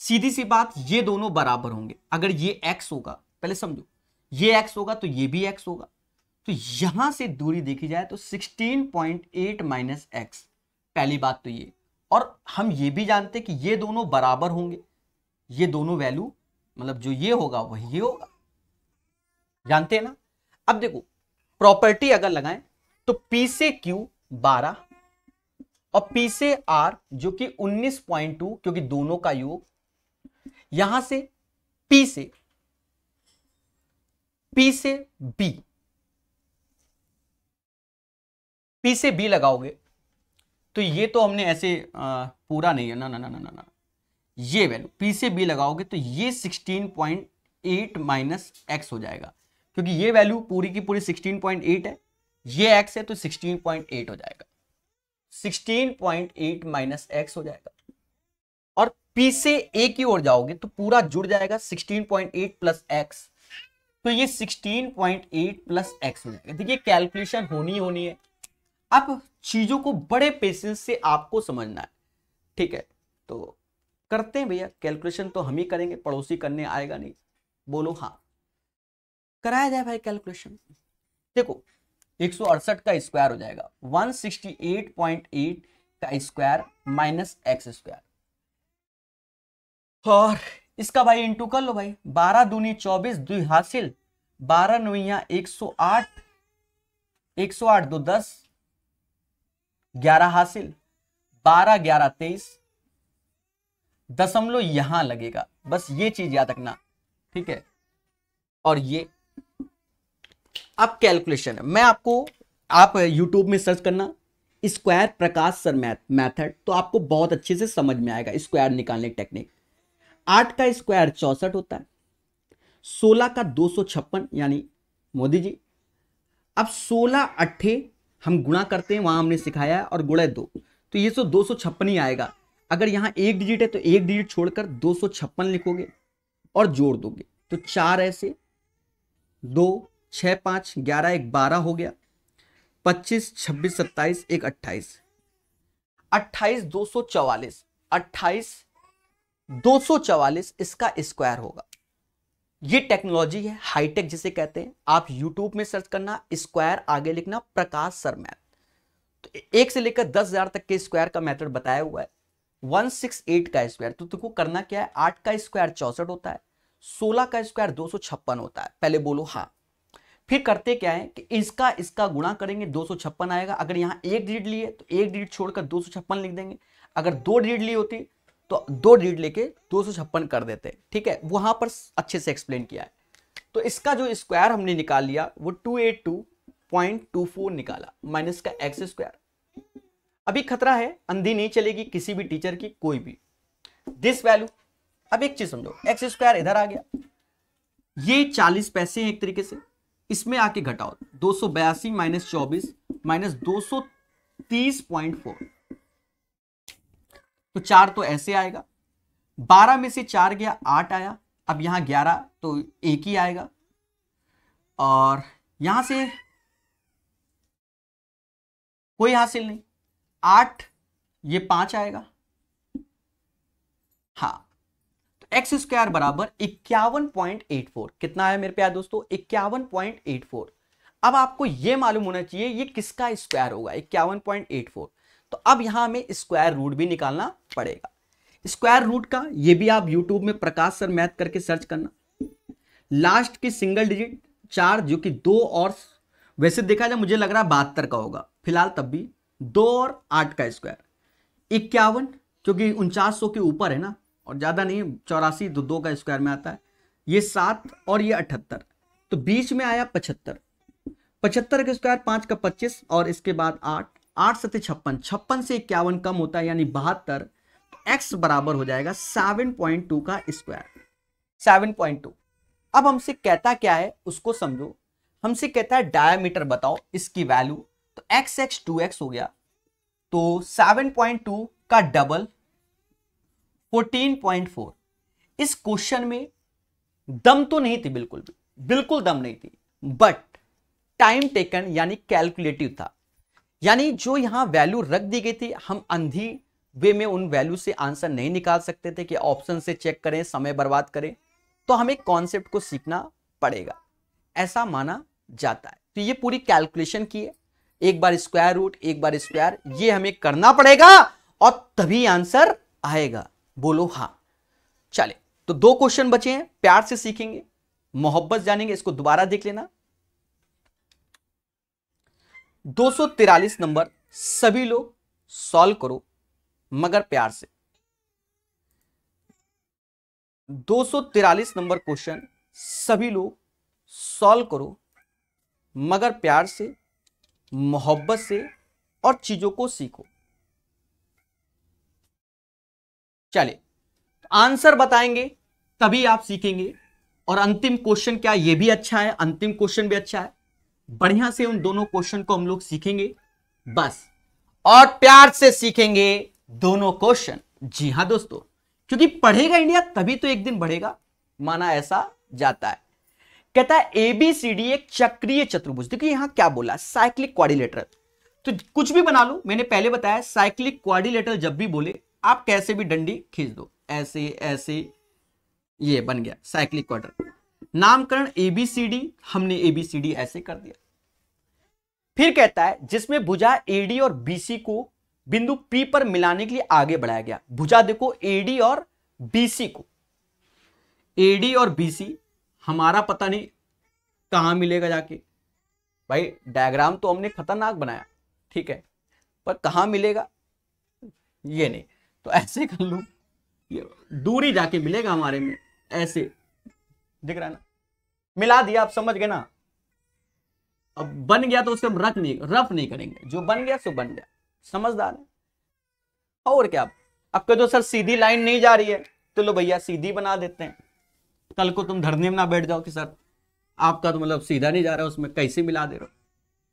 सीधी सी बात ये दोनों बराबर होंगे अगर ये एक्स होगा पहले समझो ये एक्स होगा तो ये भी एक्स होगा तो यहां से दूरी देखी जाए तो 16.8 माइनस एक्स पहली बात तो ये और हम ये भी जानते कि ये दोनों बराबर होंगे ये दोनों वैल्यू मतलब जो ये होगा वही ये होगा जानते हैं ना अब देखो प्रॉपर्टी अगर लगाएं तो P से Q बारह और पी से आर जो कि 19.2 क्योंकि दोनों का योग यहां से पी से पी से बी पी से बी लगाओगे तो ये तो हमने ऐसे आ, पूरा नहीं है ना ना ना ना ना ना ये वैल्यू पी से बी लगाओगे तो ये 16.8 माइनस एक्स हो जाएगा क्योंकि ये वैल्यू पूरी की पूरी 16.8 है ये एक्स है तो 16.8 हो जाएगा sixteen point eight minus x हो जाएगा और P से A की ओर जाओगे तो पूरा जुड़ जाएगा sixteen point eight plus x तो ये 16.8 प्लस एक्स हो जाएगा देखिए कैलकुलेशन होनी होनी है अब चीजों को बड़े पेशेंस से आपको समझना है ठीक है तो करते हैं भैया कैलकुलेशन तो हम ही करेंगे पड़ोसी करने आएगा नहीं बोलो हाँ कराया जाए भाई कैलकुलेशन देखो एक का स्क्वायर हो जाएगा 168.8 का स्क्वायर माइनस एक्स स्क्वायर और इसका भाई इंटू कर लो भाई बारह दूनी चौबीस दुई हासिल बारह नोया एक सौ आठ एक सौ आठ दो दस ग्यारह हासिल बारह ग्यारह तेईस दशमलव यहां लगेगा बस ये चीज याद रखना ठीक है और ये अब कैलकुलेशन है मैं आपको आप यूट्यूब में सर्च करना स्क्वायर प्रकाश सर मैथड तो आपको बहुत अच्छे से समझ में आएगा स्क्वायर निकालने की टेक्निक आठ का स्क्वायर चौसठ होता है सोलह का दो सौ छप्पन यानी मोदी जी अब सोलह अट्ठे हम गुणा करते हैं वहां हमने सिखाया है और गुणा दो तो ये सो तो दो सौ छप्पन ही आएगा अगर यहां एक डिजिट है तो एक डिजिट छोड़कर दो सौ छप्पन लिखोगे और जोड़ दोगे तो चार ऐसे दो छः पाँच ग्यारह एक बारह हो गया पच्चीस छब्बीस सत्ताईस एक अट्ठाईस अट्ठाईस दो सौ चवालीस अट्ठाईस दो सौ चवालीस इसका स्क्वायर होगा ये टेक्नोलॉजी है हाईटेक जिसे कहते हैं आप यूट्यूब में सर्च करना स्क्वायर आगे लिखना प्रकाश सर मैथ तो एक से लेकर दस हजार तक के स्क्वायर का मेथड बताया हुआ है वन सिक्स एट का स्क्वायर तो तुमको करना क्या है आठ का स्क्वायर चौसठ होता है सोलह का स्क्वायर दो सौ छप्पन होता है पहले बोलो हाँ फिर करते क्या है कि इसका इसका गुणा करेंगे दो आएगा अगर यहाँ एक डिजिट लिए तो एक डिजिट छोड़कर दो लिख देंगे अगर दो डिजिट ली होती तो दो डिजिट लेके दो कर देते ठीक है वहां पर अच्छे से एक्सप्लेन किया है तो इसका जो स्क्वायर हमने निकाल लिया वो two eight two point two four निकाला माइनस का एक्स स्क्वायर अभी खतरा है अंधी नहीं चलेगी किसी भी टीचर की कोई भी दिस वैल्यू अब एक चीज समझो एक्स स्क्वायर इधर आ गया ये चालीस पैसे हैं एक तरीके से इसमें आके घटाओ दो सौ बयासी माइनस चौबीस माइनस दो सौ तीस पॉइंट फोर तो चार तो ऐसे आएगा बारह में से चार गया आठ आया अब यहां ग्यारह तो एक ही आएगा और यहां से कोई हासिल नहीं आठ ये पांच आएगा एक्स स्क्वायर बराबर इक्यावन पॉइंट एट फोर कितना है मेरे प्यार दोस्तों इक्यावन पॉइंट एट फोर अब आपको ये मालूम होना चाहिए ये किसका स्क्वायर होगा इक्यावन पॉइंट एट फोर तो अब यहां हमें स्क्वायर रूट भी निकालना पड़ेगा स्क्वायर रूट का ये भी आप यूट्यूब में प्रकाश सर मैथ करके सर्च करना लास्ट की सिंगल डिजिट चार जो कि दो और वैसे देखा जाए मुझे लग रहा है बहत्तर का होगा फिलहाल तब भी दो और आठ का स्क्वायर इक्यावन क्योंकि उनचास सौ के ऊपर है ना और ज़्यादा नहीं चौरासी दो दो का स्क्वायर में आता है ये सात और ये अठहत्तर तो बीच में आया पचहत्तर पचहत्तर का स्क्वायर पाँच का पच्चीस और इसके बाद आठ आठ सत्य छप्पन छप्पन से इक्यावन कम होता है यानी बहत्तर एक्स तो बराबर हो जाएगा सेवन पॉइंट टू का स्क्वायर सेवन पॉइंट टू अब हमसे कहता क्या है उसको समझो हमसे कहता है डायमीटर बताओ इसकी वैल्यू तो एक्स एक्स टू एक्स हो गया तो सेवन पॉइंट टू का डबल फोर्टीन पॉइंट फोर इस क्वेश्चन में दम तो नहीं थी बिल्कुल भी बिल्कुल दम नहीं थी बट टाइम टेकन यानी कैलकुलेटिव था यानी जो यहां वैल्यू रख दी गई थी हम अंधी वे में उन वैल्यू से आंसर नहीं निकाल सकते थे कि ऑप्शन से चेक करें समय बर्बाद करें तो हमें कॉन्सेप्ट को सीखना पड़ेगा ऐसा माना जाता है तो ये पूरी कैलकुलेशन की है एक बार स्क्वायर रूट एक बार स्क्वायर ये हमें करना पड़ेगा और तभी आंसर आएगा बोलो हां चले तो दो क्वेश्चन बचे हैं प्यार से सीखेंगे मोहब्बत जानेंगे इसको दोबारा देख लेना दो नंबर सभी लोग सॉल्व करो मगर प्यार से दो नंबर क्वेश्चन सभी लोग सॉल्व करो मगर प्यार से मोहब्बत से और चीजों को सीखो चलिए तो आंसर बताएंगे तभी आप सीखेंगे और अंतिम क्वेश्चन क्या ये भी अच्छा है अंतिम क्वेश्चन भी अच्छा है बढ़िया से उन दोनों क्वेश्चन को हम लोग सीखेंगे बस और प्यार से सीखेंगे दोनों क्वेश्चन जी हां दोस्तों क्योंकि पढ़ेगा इंडिया तभी तो एक दिन बढ़ेगा माना ऐसा जाता है कहता है एबीसीडी एक चक्रीय चतुर्भुज देखिए यहां क्या बोला साइक्लिक क्वारिलेटर तो कुछ भी बना लो मैंने पहले बताया साइक्लिक क्वारिलेटर जब भी बोले आप कैसे भी डंडी खींच दो ऐसे ऐसे ये बन गया साइक्लिक क्वार्टर नामकरण एबीसीडी हमने एबीसीडी ऐसे कर दिया फिर कहता है जिसमें भुजा एडी और बीसी को बिंदु पी पर मिलाने के लिए आगे बढ़ाया गया भुजा देखो एडी और बीसी को एडी और बीसी हमारा पता नहीं कहां मिलेगा जाके भाई डायग्राम तो हमने खतरनाक बनाया ठीक है पर कहां मिलेगा ये नहीं तो ऐसे कर लू ये दूरी जाके मिलेगा हमारे में ऐसे दिख रहा है ना मिला दिया आप समझ गए ना अब बन गया तो उसे हम रख नहीं रफ नहीं करेंगे जो बन गया सो बन गया समझदार है और क्या अब कह दो सर सीधी लाइन नहीं जा रही है तो लो भैया सीधी बना देते हैं कल को तुम धरने में ना बैठ जाओ कि सर आपका तो मतलब सीधा नहीं जा रहा उसमें कैसे मिला दे रहे हो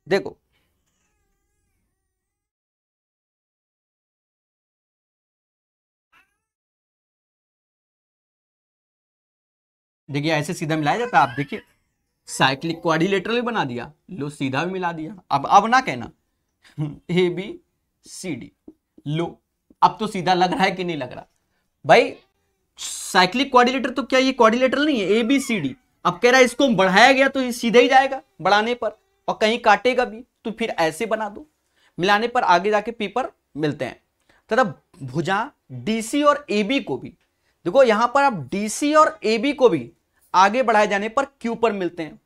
देखो देखिए ऐसे सीधा मिलाया जाता है आप देखिए साइक्लिक क्वारिलेटर भी बना दिया लो सीधा भी मिला दिया अब अब ना कहना ए बी सी डी लो अब तो सीधा लग रहा है कि नहीं लग रहा भाई साइक्लिक क्वारिलेटर तो क्या ये क्वारिलेटर नहीं है ए बी सी डी अब कह रहा है इसको बढ़ाया गया तो ये सीधा ही जाएगा बढ़ाने पर और कहीं काटेगा भी तो फिर ऐसे बना दो मिलाने पर आगे जाके पेपर मिलते हैं तथा भुजा डीसी और ए बी को भी देखो यहां पर आप डीसी और ए बी को भी आगे बढ़ाए जाने पर क्यू पर मिलते हैं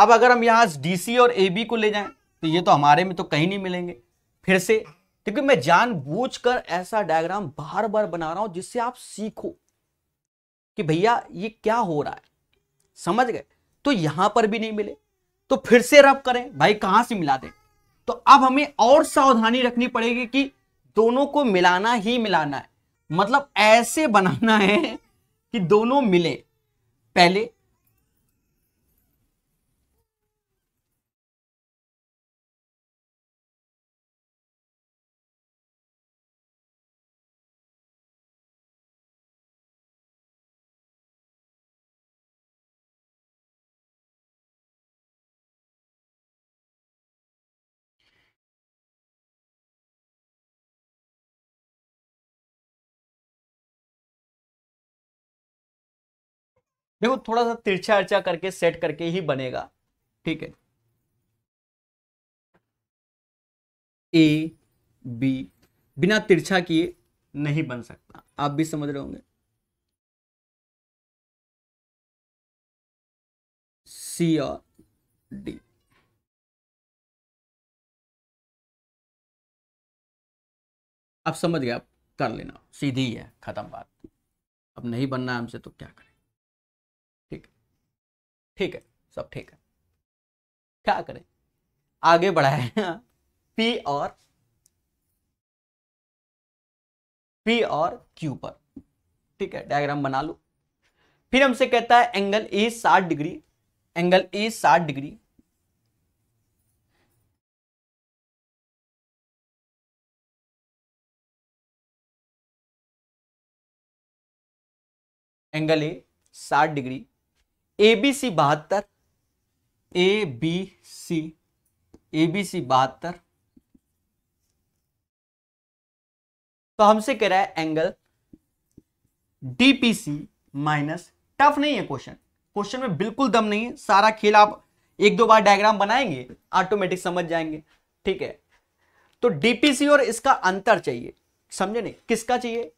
अब अगर हम यहां डीसी और एबी को ले जाएं तो ये तो हमारे में तो कहीं नहीं मिलेंगे फिर से क्योंकि मैं जानबूझकर ऐसा डायग्राम बार बार बना रहा हूं जिससे आप सीखो कि भैया ये क्या हो रहा है समझ गए तो यहां पर भी नहीं मिले तो फिर से रब करें भाई कहां से मिला दें तो अब हमें और सावधानी रखनी पड़ेगी कि दोनों को मिलाना ही मिलाना है मतलब ऐसे बनाना है कि दोनों मिले पहले देखो थोड़ा सा तिरछा अर्चा करके सेट करके ही बनेगा ठीक है ए बी बिना तिरछा किए नहीं बन सकता आप भी समझ रहे होंगे सी और डी आप समझ गए आप कर लेना सीधी है खत्म बात अब नहीं बनना हमसे तो क्या करें ठीक है सब ठीक है क्या करें आगे बढ़ाए पी [LAUGHS] और पी और क्यू पर ठीक है डायग्राम बना लो फिर हमसे कहता है एंगल ए साठ डिग्री एंगल ए साठ डिग्री एंगल ए साठ डिग्री ए बी सी बहत्तर ए बी सी ए बी सी बहत्तर तो हमसे कह रहा है एंगल डीपीसी माइनस टफ नहीं है क्वेश्चन क्वेश्चन में बिल्कुल दम नहीं है सारा खेल आप एक दो बार डायग्राम बनाएंगे ऑटोमेटिक समझ जाएंगे ठीक है तो डीपीसी और इसका अंतर चाहिए समझे नहीं किसका चाहिए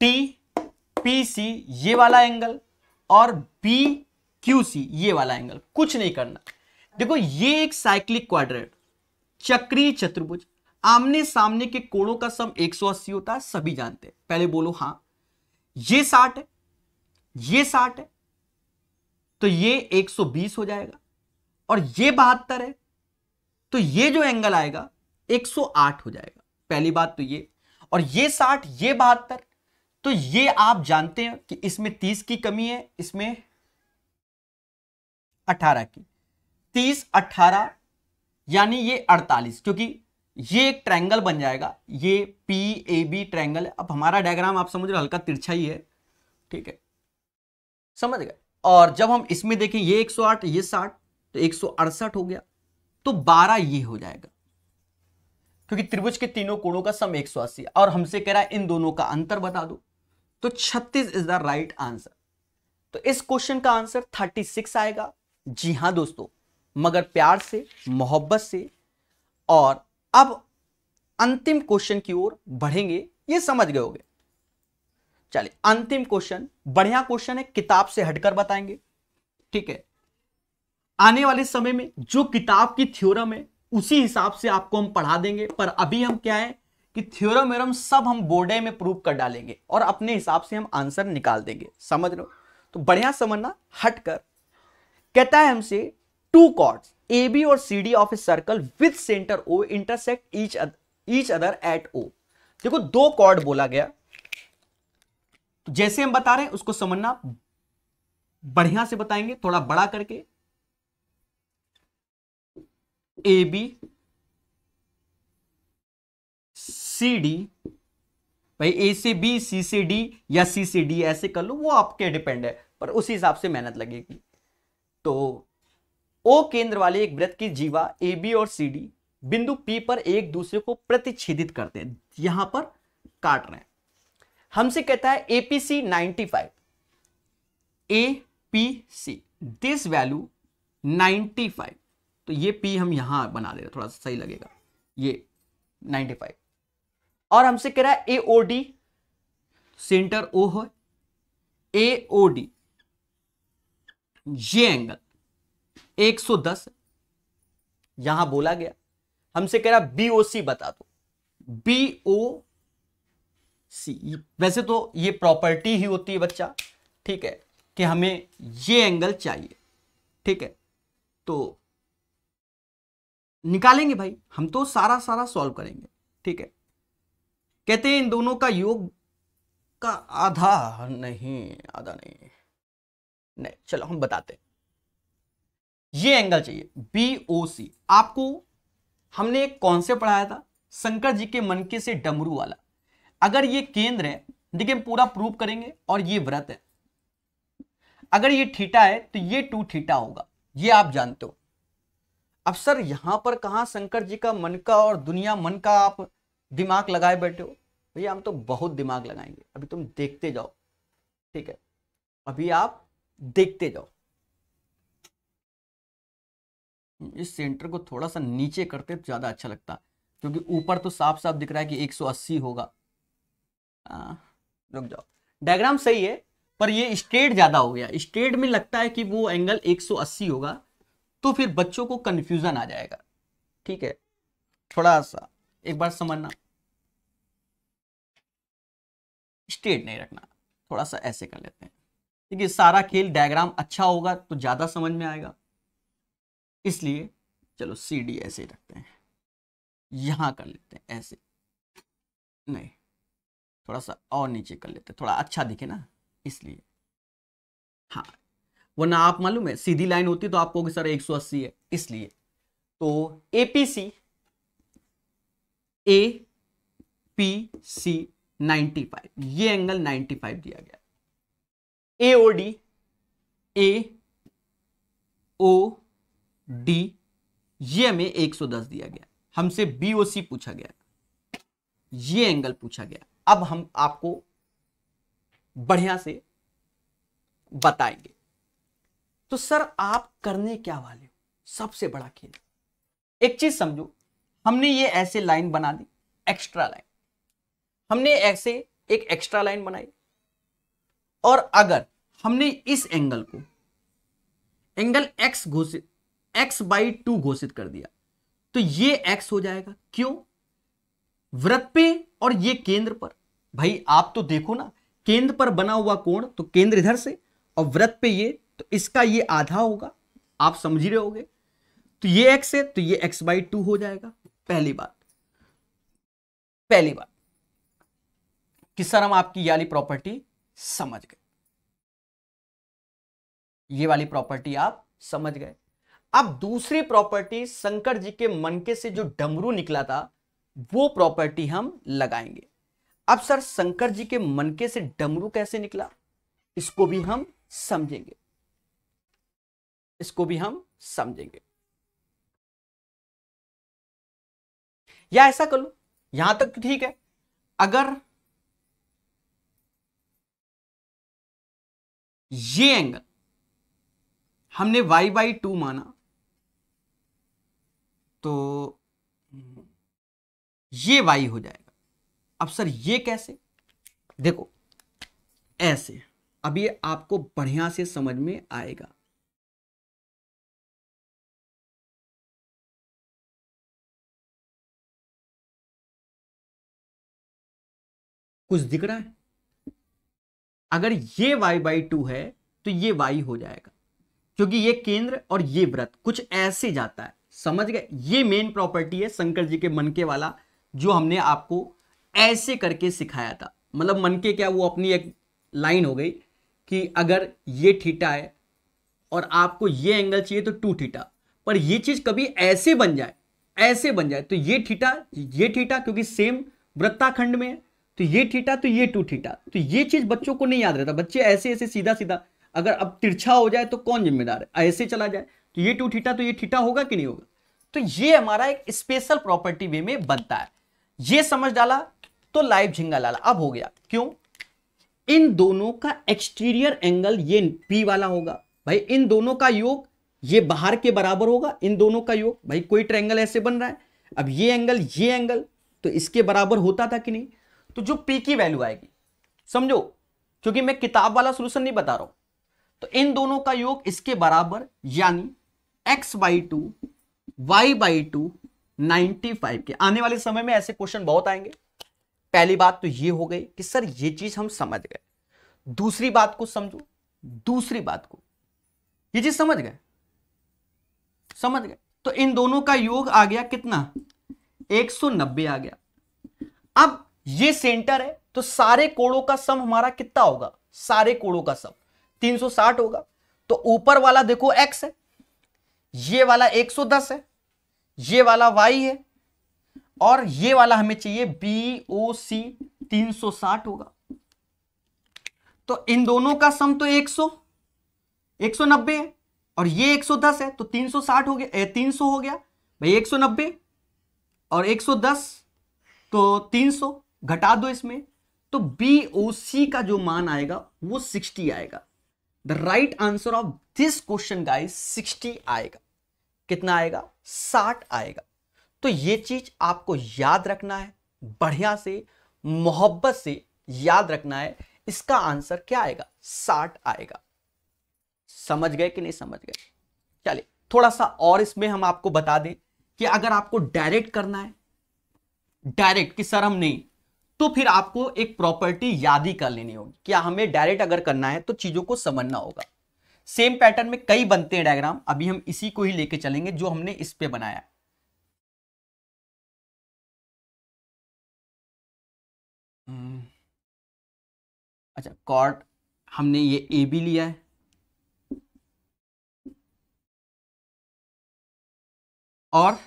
डी पी सी ये वाला एंगल और बी क्यू सी ये वाला एंगल कुछ नहीं करना देखो ये एक साइक्लिक क्वाड्रेट चक्रीय चतुर्भुज आमने सामने के कोणों का सम 180 होता है सभी जानते हैं पहले बोलो हां ये 60 है ये 60 है तो ये 120 हो जाएगा और ये बहत्तर है तो ये जो एंगल आएगा 108 हो जाएगा पहली बात तो ये और ये 60 ये बहत्तर तो ये आप जानते हैं कि इसमें तीस की कमी है इसमें अठारह की तीस अठारह यानी ये अड़तालीस क्योंकि ये एक ट्रायंगल बन जाएगा ये पी ए बी ट्रायंगल है अब हमारा डायग्राम आप समझ रहे हल्का तिरछा ही है ठीक है समझ गए और जब हम इसमें देखें ये 108 ये 60 तो एक हो गया तो 12 ये हो जाएगा क्योंकि त्रिभुज के तीनों कोणों का सम 180 और हमसे कह रहा है इन दोनों का अंतर बता दो तो 36 इज द राइट आंसर तो इस क्वेश्चन का आंसर 36 आएगा जी हां दोस्तों मगर प्यार से मोहब्बत से और अब अंतिम क्वेश्चन की ओर बढ़ेंगे ये समझ गए होगे चलिए अंतिम क्वेश्चन बढ़िया क्वेश्चन है किताब से हटकर बताएंगे ठीक है आने वाले समय में जो किताब की थ्योरम है उसी हिसाब से आपको हम पढ़ा देंगे पर अभी हम क्या है कि थ्योरम वेरम सब हम बोर्डे में प्रूव कर डालेंगे और अपने हिसाब से हम आंसर निकाल देंगे समझ लो तो बढ़िया समझना हट कर कहता है हमसे टू कॉर्ड्स ए बी और C D of a circle with centre O intersect each each other at O देखो दो कॉर्ड बोला गया तो जैसे हम बता रहे हैं उसको समझना बढ़िया से बताएंगे थोड़ा बड़ा करके ए बी सी डी भाई ए से बी सी से डी या सी से डी ऐसे कर लो वो आपके डिपेंड है पर उसी हिसाब से मेहनत लगेगी तो ओ केंद्र वाले एक वृत्त की जीवा ए बी और सी डी बिंदु पी पर एक दूसरे को प्रतिच्छेदित करते हैं यहां पर काट रहे हैं हमसे कहता है एपीसी 95 सी दिस वैल्यू 95 तो ये पी हम यहां बना दे रहे थोड़ा सा सही लगेगा ये 95 और हमसे कह रहा है एओडी सेंटर ओ हो एओडी ये एंगल 110 यहां बोला गया हमसे कह रहा बीओसी बता दो बीओ सी वैसे तो ये प्रॉपर्टी ही होती है बच्चा ठीक है कि हमें ये एंगल चाहिए ठीक है तो निकालेंगे भाई हम तो सारा सारा सॉल्व करेंगे ठीक है कहते हैं इन दोनों का योग का आधा नहीं आधा नहीं नहीं चलो हम बताते ये एंगल चाहिए बी ओ सी आपको हमने एक से पढ़ाया था शंकर जी के मन के से डमरू वाला अगर ये केंद्र है देखिए हम पूरा प्रूव करेंगे और ये व्रत है अगर ये ठीटा है तो ये टू ठीटा होगा ये आप जानते हो अब सर यहां पर कहा शंकर जी का मन का और दुनिया मन का आप दिमाग लगाए बैठे हो भैया हम तो बहुत दिमाग लगाएंगे अभी तुम देखते जाओ ठीक है अभी आप देखते जाओ इस सेंटर को थोड़ा सा नीचे करते तो ज़्यादा अच्छा लगता क्योंकि ऊपर तो साफ साफ दिख रहा है कि 180 होगा आ, रुक जाओ डायग्राम सही है पर ये स्ट्रेट ज़्यादा हो गया स्ट्रेट में लगता है कि वो एंगल 180 होगा तो फिर बच्चों को कन्फ्यूज़न आ जाएगा ठीक है थोड़ा सा एक बार समझना स्ट्रेट नहीं रखना थोड़ा सा ऐसे कर लेते हैं क्योंकि सारा खेल डायग्राम अच्छा होगा तो ज़्यादा समझ में आएगा इसलिए चलो सी डी ऐसे रखते हैं यहां कर लेते हैं ऐसे नहीं थोड़ा सा और नीचे कर लेते हैं थोड़ा अच्छा दिखे ना इसलिए हाँ वरना आप मालूम है सीधी लाइन होती तो आपको सर 180 है इसलिए तो एपीसी ए पी सी 95 ये एंगल 95 दिया गया ए O D A O D ये हमें 110 दिया गया हमसे बीओसी पूछा गया ये एंगल पूछा गया अब हम आपको बढ़िया से बताएंगे तो सर आप करने क्या वाले हो सबसे बड़ा खेल एक चीज समझो हमने ये ऐसे लाइन बना दी एक्स्ट्रा लाइन हमने ऐसे एक एक्स्ट्रा लाइन बनाई और अगर हमने इस एंगल को एंगल एक्स घोषित एक्स बाई टू घोषित कर दिया तो ये एक्स हो जाएगा क्यों वृत्त पे और ये केंद्र पर भाई आप तो देखो ना केंद्र पर बना हुआ कोण तो केंद्र इधर से और वृत्त पे ये तो इसका ये आधा होगा आप समझ रहे होगे तो ये एक्स है तो ये एक्स बाई टू हो जाएगा पहली बात पहली बात कि सर हम आपकी ये वाली प्रॉपर्टी समझ गए ये वाली प्रॉपर्टी आप समझ गए अब दूसरी प्रॉपर्टी शंकर जी के मनके से जो डमरू निकला था वो प्रॉपर्टी हम लगाएंगे अब सर शंकर जी के मनके से डमरू कैसे निकला इसको भी हम समझेंगे इसको भी हम समझेंगे या ऐसा कर लो यहां तक ठीक है अगर ये एंगल हमने वाई बाई टू माना तो ये वाई हो जाएगा अब सर ये कैसे देखो ऐसे अब ये आपको बढ़िया से समझ में आएगा कुछ दिख रहा है अगर ये y बाई टू है तो ये y हो जाएगा क्योंकि ये केंद्र और ये व्रत कुछ ऐसे जाता है समझ गए ये मेन प्रॉपर्टी है शंकर जी के मन के वाला जो हमने आपको ऐसे करके सिखाया था मतलब मन के क्या वो अपनी एक लाइन हो गई कि अगर ये ठीटा है और आपको ये एंगल चाहिए तो टू ठीटा पर ये चीज कभी ऐसे बन जाए ऐसे बन जाए तो ये ठीटा ये ठीटा क्योंकि सेम वृत्ताखंड में है तो ये ठीठा तो ये टू ठीठा तो ये चीज़ बच्चों को नहीं याद रहता बच्चे ऐसे ऐसे सीधा सीधा अगर अब तिरछा हो जाए तो कौन जिम्मेदार है ऐसे चला जाए तो ये टू ठीठा तो ये ठीठा होगा कि नहीं होगा तो ये हमारा एक स्पेशल प्रॉपर्टी वे में बनता है ये समझ डाला तो लाइव झिंगा लाला अब हो गया क्यों इन दोनों का एक्सटीरियर एंगल ये पी वाला होगा भाई इन दोनों का योग ये बाहर के बराबर होगा इन दोनों का योग भाई कोई ट्रैंगल ऐसे बन रहा है अब ये एंगल ये एंगल तो इसके बराबर होता था कि नहीं तो जो पी की वैल्यू आएगी समझो क्योंकि मैं किताब वाला सोल्यूशन नहीं बता रहा हूं तो इन दोनों का योग इसके बराबर यानी x by two y by two ninety five के आने वाले समय में ऐसे क्वेश्चन बहुत आएंगे पहली बात तो ये हो गई कि सर ये चीज हम समझ गए दूसरी बात को समझो दूसरी बात को ये चीज समझ गए समझ गए तो इन दोनों का योग आ गया कितना 190 आ गया अब ये सेंटर है तो सारे कोड़ों का सम हमारा कितना होगा सारे कोड़ों का सम 360 होगा तो ऊपर वाला देखो x है ये वाला 110 है ये वाला y है और ये वाला हमें चाहिए बी ओ सी तीन होगा तो इन दोनों का सम तो 100 190 है और ये 110 है तो 360 हो गया तीन सौ हो गया भाई 190 और 110 तो 300 घटा दो इसमें तो बी ओ सी का जो मान आएगा वो सिक्सटी आएगा the right answer of this question का सिक्सटी आएगा कितना आएगा साठ आएगा तो ये चीज आपको याद रखना है बढ़िया से मोहब्बत से याद रखना है इसका आंसर क्या आएगा साठ आएगा समझ गए कि नहीं समझ गए चलिए थोड़ा सा और इसमें हम आपको बता दें कि अगर आपको डायरेक्ट करना है डायरेक्ट कि सर हम नहीं तो फिर आपको एक प्रॉपर्टी याद ही कर लेनी होगी क्या हमें डायरेक्ट अगर करना है तो चीजों को समझना होगा सेम पैटर्न में कई बनते हैं डायग्राम अभी हम इसी को ही लेके चलेंगे जो हमने इस पे बनाया हम्म। अच्छा कॉर्ड हमने ये ए भी लिया है और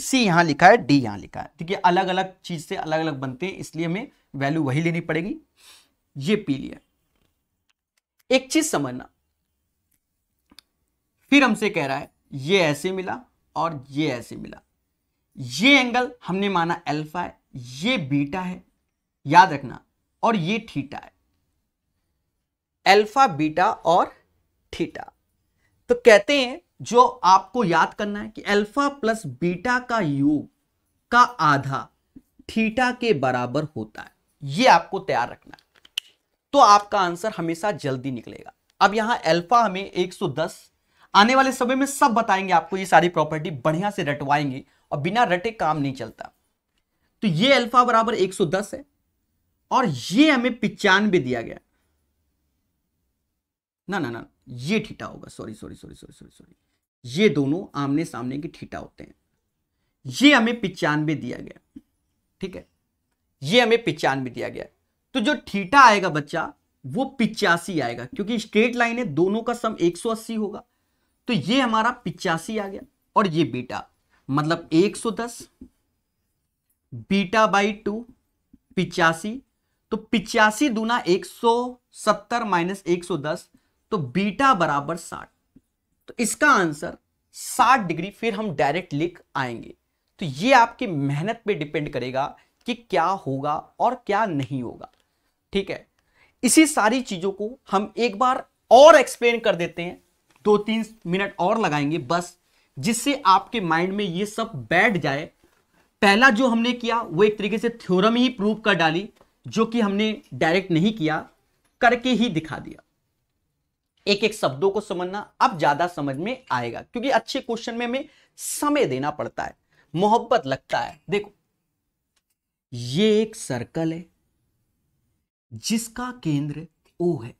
सी यहां लिखा है डी यहां लिखा है देखिए अलग अलग चीज़ से अलग अलग बनते हैं इसलिए हमें वैल्यू वही लेनी पड़ेगी ये पी लिया एक चीज समझना फिर हमसे कह रहा है ये ऐसे मिला और ये ऐसे मिला ये एंगल हमने माना अल्फा है ये बीटा है याद रखना और ये थीटा है अल्फा बीटा और थीटा तो कहते हैं जो आपको याद करना है कि अल्फा प्लस बीटा का योग का आधा थीटा के बराबर होता है ये आपको तैयार रखना है तो आपका आंसर हमेशा जल्दी निकलेगा अब यहां अल्फा हमें 110 आने वाले समय में सब बताएंगे आपको ये सारी प्रॉपर्टी बढ़िया से रटवाएंगे और बिना रटे काम नहीं चलता तो ये अल्फा बराबर 110 है और ये हमें पिचानवे दिया गया ना ना ना ये ठीठा होगा sorry sorry sorry sorry sorry sorry ये दोनों आमने सामने के ठीठा होते हैं ये हमें पिचानवे दिया गया ठीक है ये हमें पिचानवे दिया गया तो जो ठीठा आएगा बच्चा वो पिचासी आएगा क्योंकि स्ट्रेट लाइन है दोनों का सम 180 होगा तो ये हमारा पिचासी आ गया और ये बीटा मतलब 110 बीटा बाई टू पिचासी तो पिचासी दूना 170 माइनस 110 तो बीटा बराबर साठ तो इसका आंसर साठ डिग्री फिर हम डायरेक्ट लिख आएंगे तो ये आपकी मेहनत पे डिपेंड करेगा कि क्या होगा और क्या नहीं होगा ठीक है इसी सारी चीज़ों को हम एक बार और एक्सप्लेन कर देते हैं दो तीन मिनट और लगाएंगे बस जिससे आपके माइंड में ये सब बैठ जाए पहला जो हमने किया वो एक तरीके से थ्योरम ही प्रूव कर डाली जो कि हमने डायरेक्ट नहीं किया करके ही दिखा दिया एक एक शब्दों को समझना अब ज्यादा समझ में आएगा क्योंकि अच्छे क्वेश्चन में हमें समय देना पड़ता है मोहब्बत लगता है देखो ये एक सर्कल है जिसका केंद्र ओ है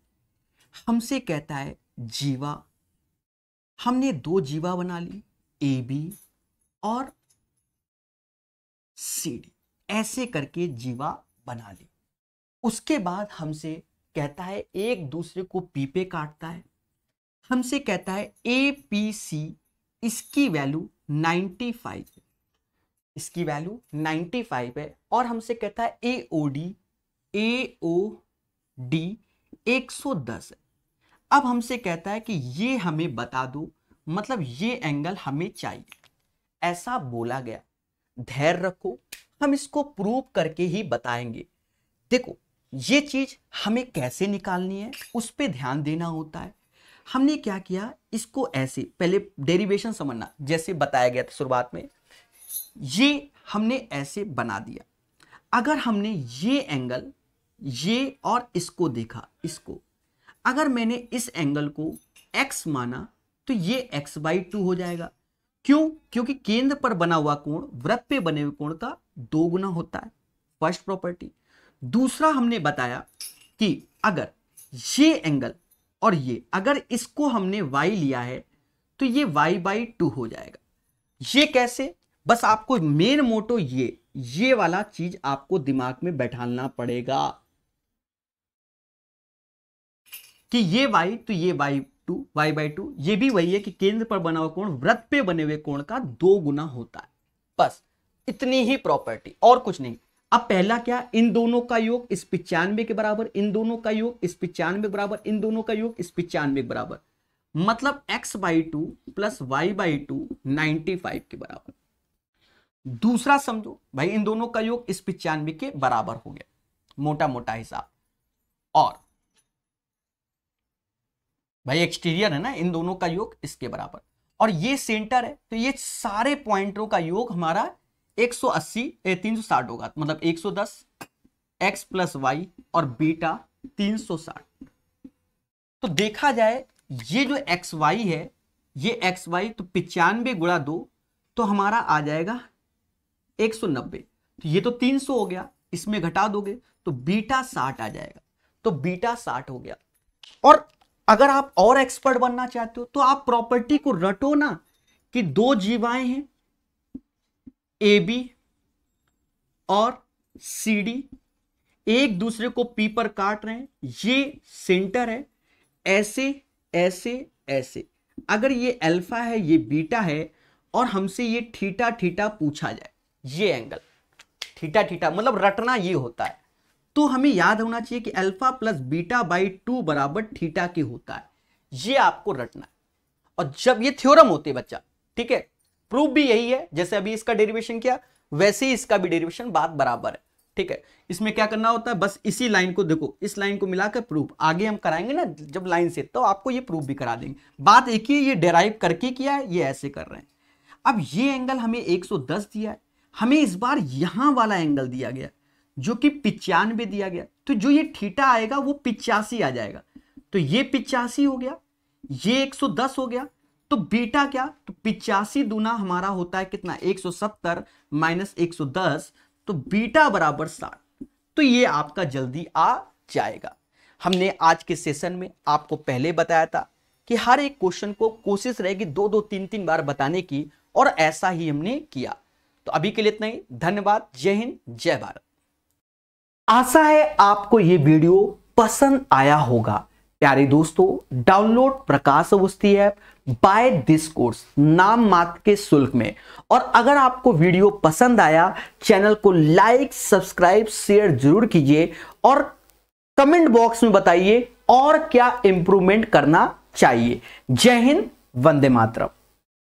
हमसे कहता है जीवा हमने दो जीवा बना ली ए बी और सी डी ऐसे करके जीवा बना ली उसके बाद हमसे कहता है एक दूसरे को पी पे काटता है हमसे कहता है ए पी सी इसकी वैल्यू 95 है इसकी वैल्यू 95 है और हमसे कहता है ए O D A O D 110 है अब हमसे कहता है कि ये हमें बता दो मतलब ये एंगल हमें चाहिए ऐसा बोला गया धैर्य रखो हम इसको प्रूव करके ही बताएंगे देखो ये चीज़ हमें कैसे निकालनी है उस पर ध्यान देना होता है हमने क्या किया इसको ऐसे पहले डेरिवेशन समझना जैसे बताया गया था शुरुआत में ये हमने ऐसे बना दिया अगर हमने ये एंगल ये और इसको देखा इसको अगर मैंने इस एंगल को x माना तो ये x बाई टू हो जाएगा क्यों क्योंकि केंद्र पर बना हुआ कोण वृत्त पे बने हुए कोण का दो गुना होता है फर्स्ट प्रॉपर्टी दूसरा हमने बताया कि अगर ये एंगल और ये अगर इसको हमने वाई लिया है तो ये वाई बाई टू हो जाएगा ये कैसे बस आपको मेन मोटो ये ये वाला चीज आपको दिमाग में बैठाना पड़ेगा कि ये वाई तो ये y two y by two ये भी वही है कि केंद्र पर बना हुआ कोण व्रत पे बने हुए कोण का दो गुना होता है बस इतनी ही प्रॉपर्टी और कुछ नहीं अब पहला क्या इन दोनों का योग इस पिचानवे के बराबर इन दोनों का योग इस पिचानवे के बराबर इन दोनों का योग इस पिचानवे के बराबर मतलब x by two plus y by two ninety five के बराबर दूसरा समझो भाई इन दोनों का योग इस पिचानवे के बराबर हो गया मोटा मोटा हिसाब और भाई एक्सटीरियर है ना इन दोनों का योग इसके बराबर और ये सेंटर है तो ये सारे पॉइंटों का योग हमारा एक सौ अस्सी तीन सौ साठ होगा मतलब एक सौ दस एक्स प्लस वाई और बीटा तीन सौ साठ तो देखा जाए ये जो एक्स वाई है ये एक्स वाई तो पिचानवे गुड़ा दो तो हमारा आ जाएगा एक सौ नब्बे तो ये तो तीन सौ हो गया इसमें घटा दोगे तो बीटा साठ आ जाएगा तो बीटा साठ हो गया और अगर आप और एक्सपर्ट बनना चाहते हो तो आप प्रॉपर्टी को रटो ना कि दो जीवाएं हैं ए बी और सी डी एक दूसरे को पी पर काट रहे हैं ये सेंटर है ऐसे ऐसे ऐसे अगर ये अल्फा है ये बीटा है और हमसे ये थीटा थीटा पूछा जाए ये एंगल थीटा थीटा मतलब रटना ये होता है तो हमें याद होना चाहिए कि alpha plus beta by two बराबर थीटा के होता है ये आपको रटना है और जब ये थ्योरम होते बच्चा ठीक है प्रूफ भी यही है जैसे अभी इसका डेरिवेशन किया वैसे ही इसका भी डेरिवेशन बात बराबर है ठीक है इसमें क्या करना होता है बस इसी लाइन को देखो इस लाइन को मिलाकर प्रूफ आगे हम कराएंगे ना जब लाइन से तो आपको ये प्रूफ भी करा देंगे बात एक ही ये डेराइव करके किया है ये ऐसे कर रहे हैं अब ये एंगल हमें 110 दिया है हमें इस बार यहां वाला एंगल दिया गया जो कि पिचानवे दिया गया तो जो ये ठीटा आएगा वो पिचासी आ जाएगा तो ये पिचासी हो गया ये एक हो गया तो बीटा क्या तो पिचासी दुना हमारा होता है कितना 170 माइनस दस तो बीटा बराबर 60 तो ये आपका जल्दी आ जाएगा हमने आज के सेशन में आपको पहले बताया था कि हर एक क्वेश्चन को कोशिश रहेगी दो दो तीन तीन बार बताने की और ऐसा ही हमने किया तो अभी के लिए इतना ही धन्यवाद जय हिंद जय भारत आशा है आपको यह वीडियो पसंद आया होगा प्यारे दोस्तों download Prakash Awasthi app by this course नाम मात्र के शुल्क में और अगर आपको वीडियो पसंद आया चैनल को लाइक सब्सक्राइब शेयर जरूर कीजिए और कमेंट बॉक्स में बताइए और क्या इंप्रूवमेंट करना चाहिए जय हिंद वंदे मातरम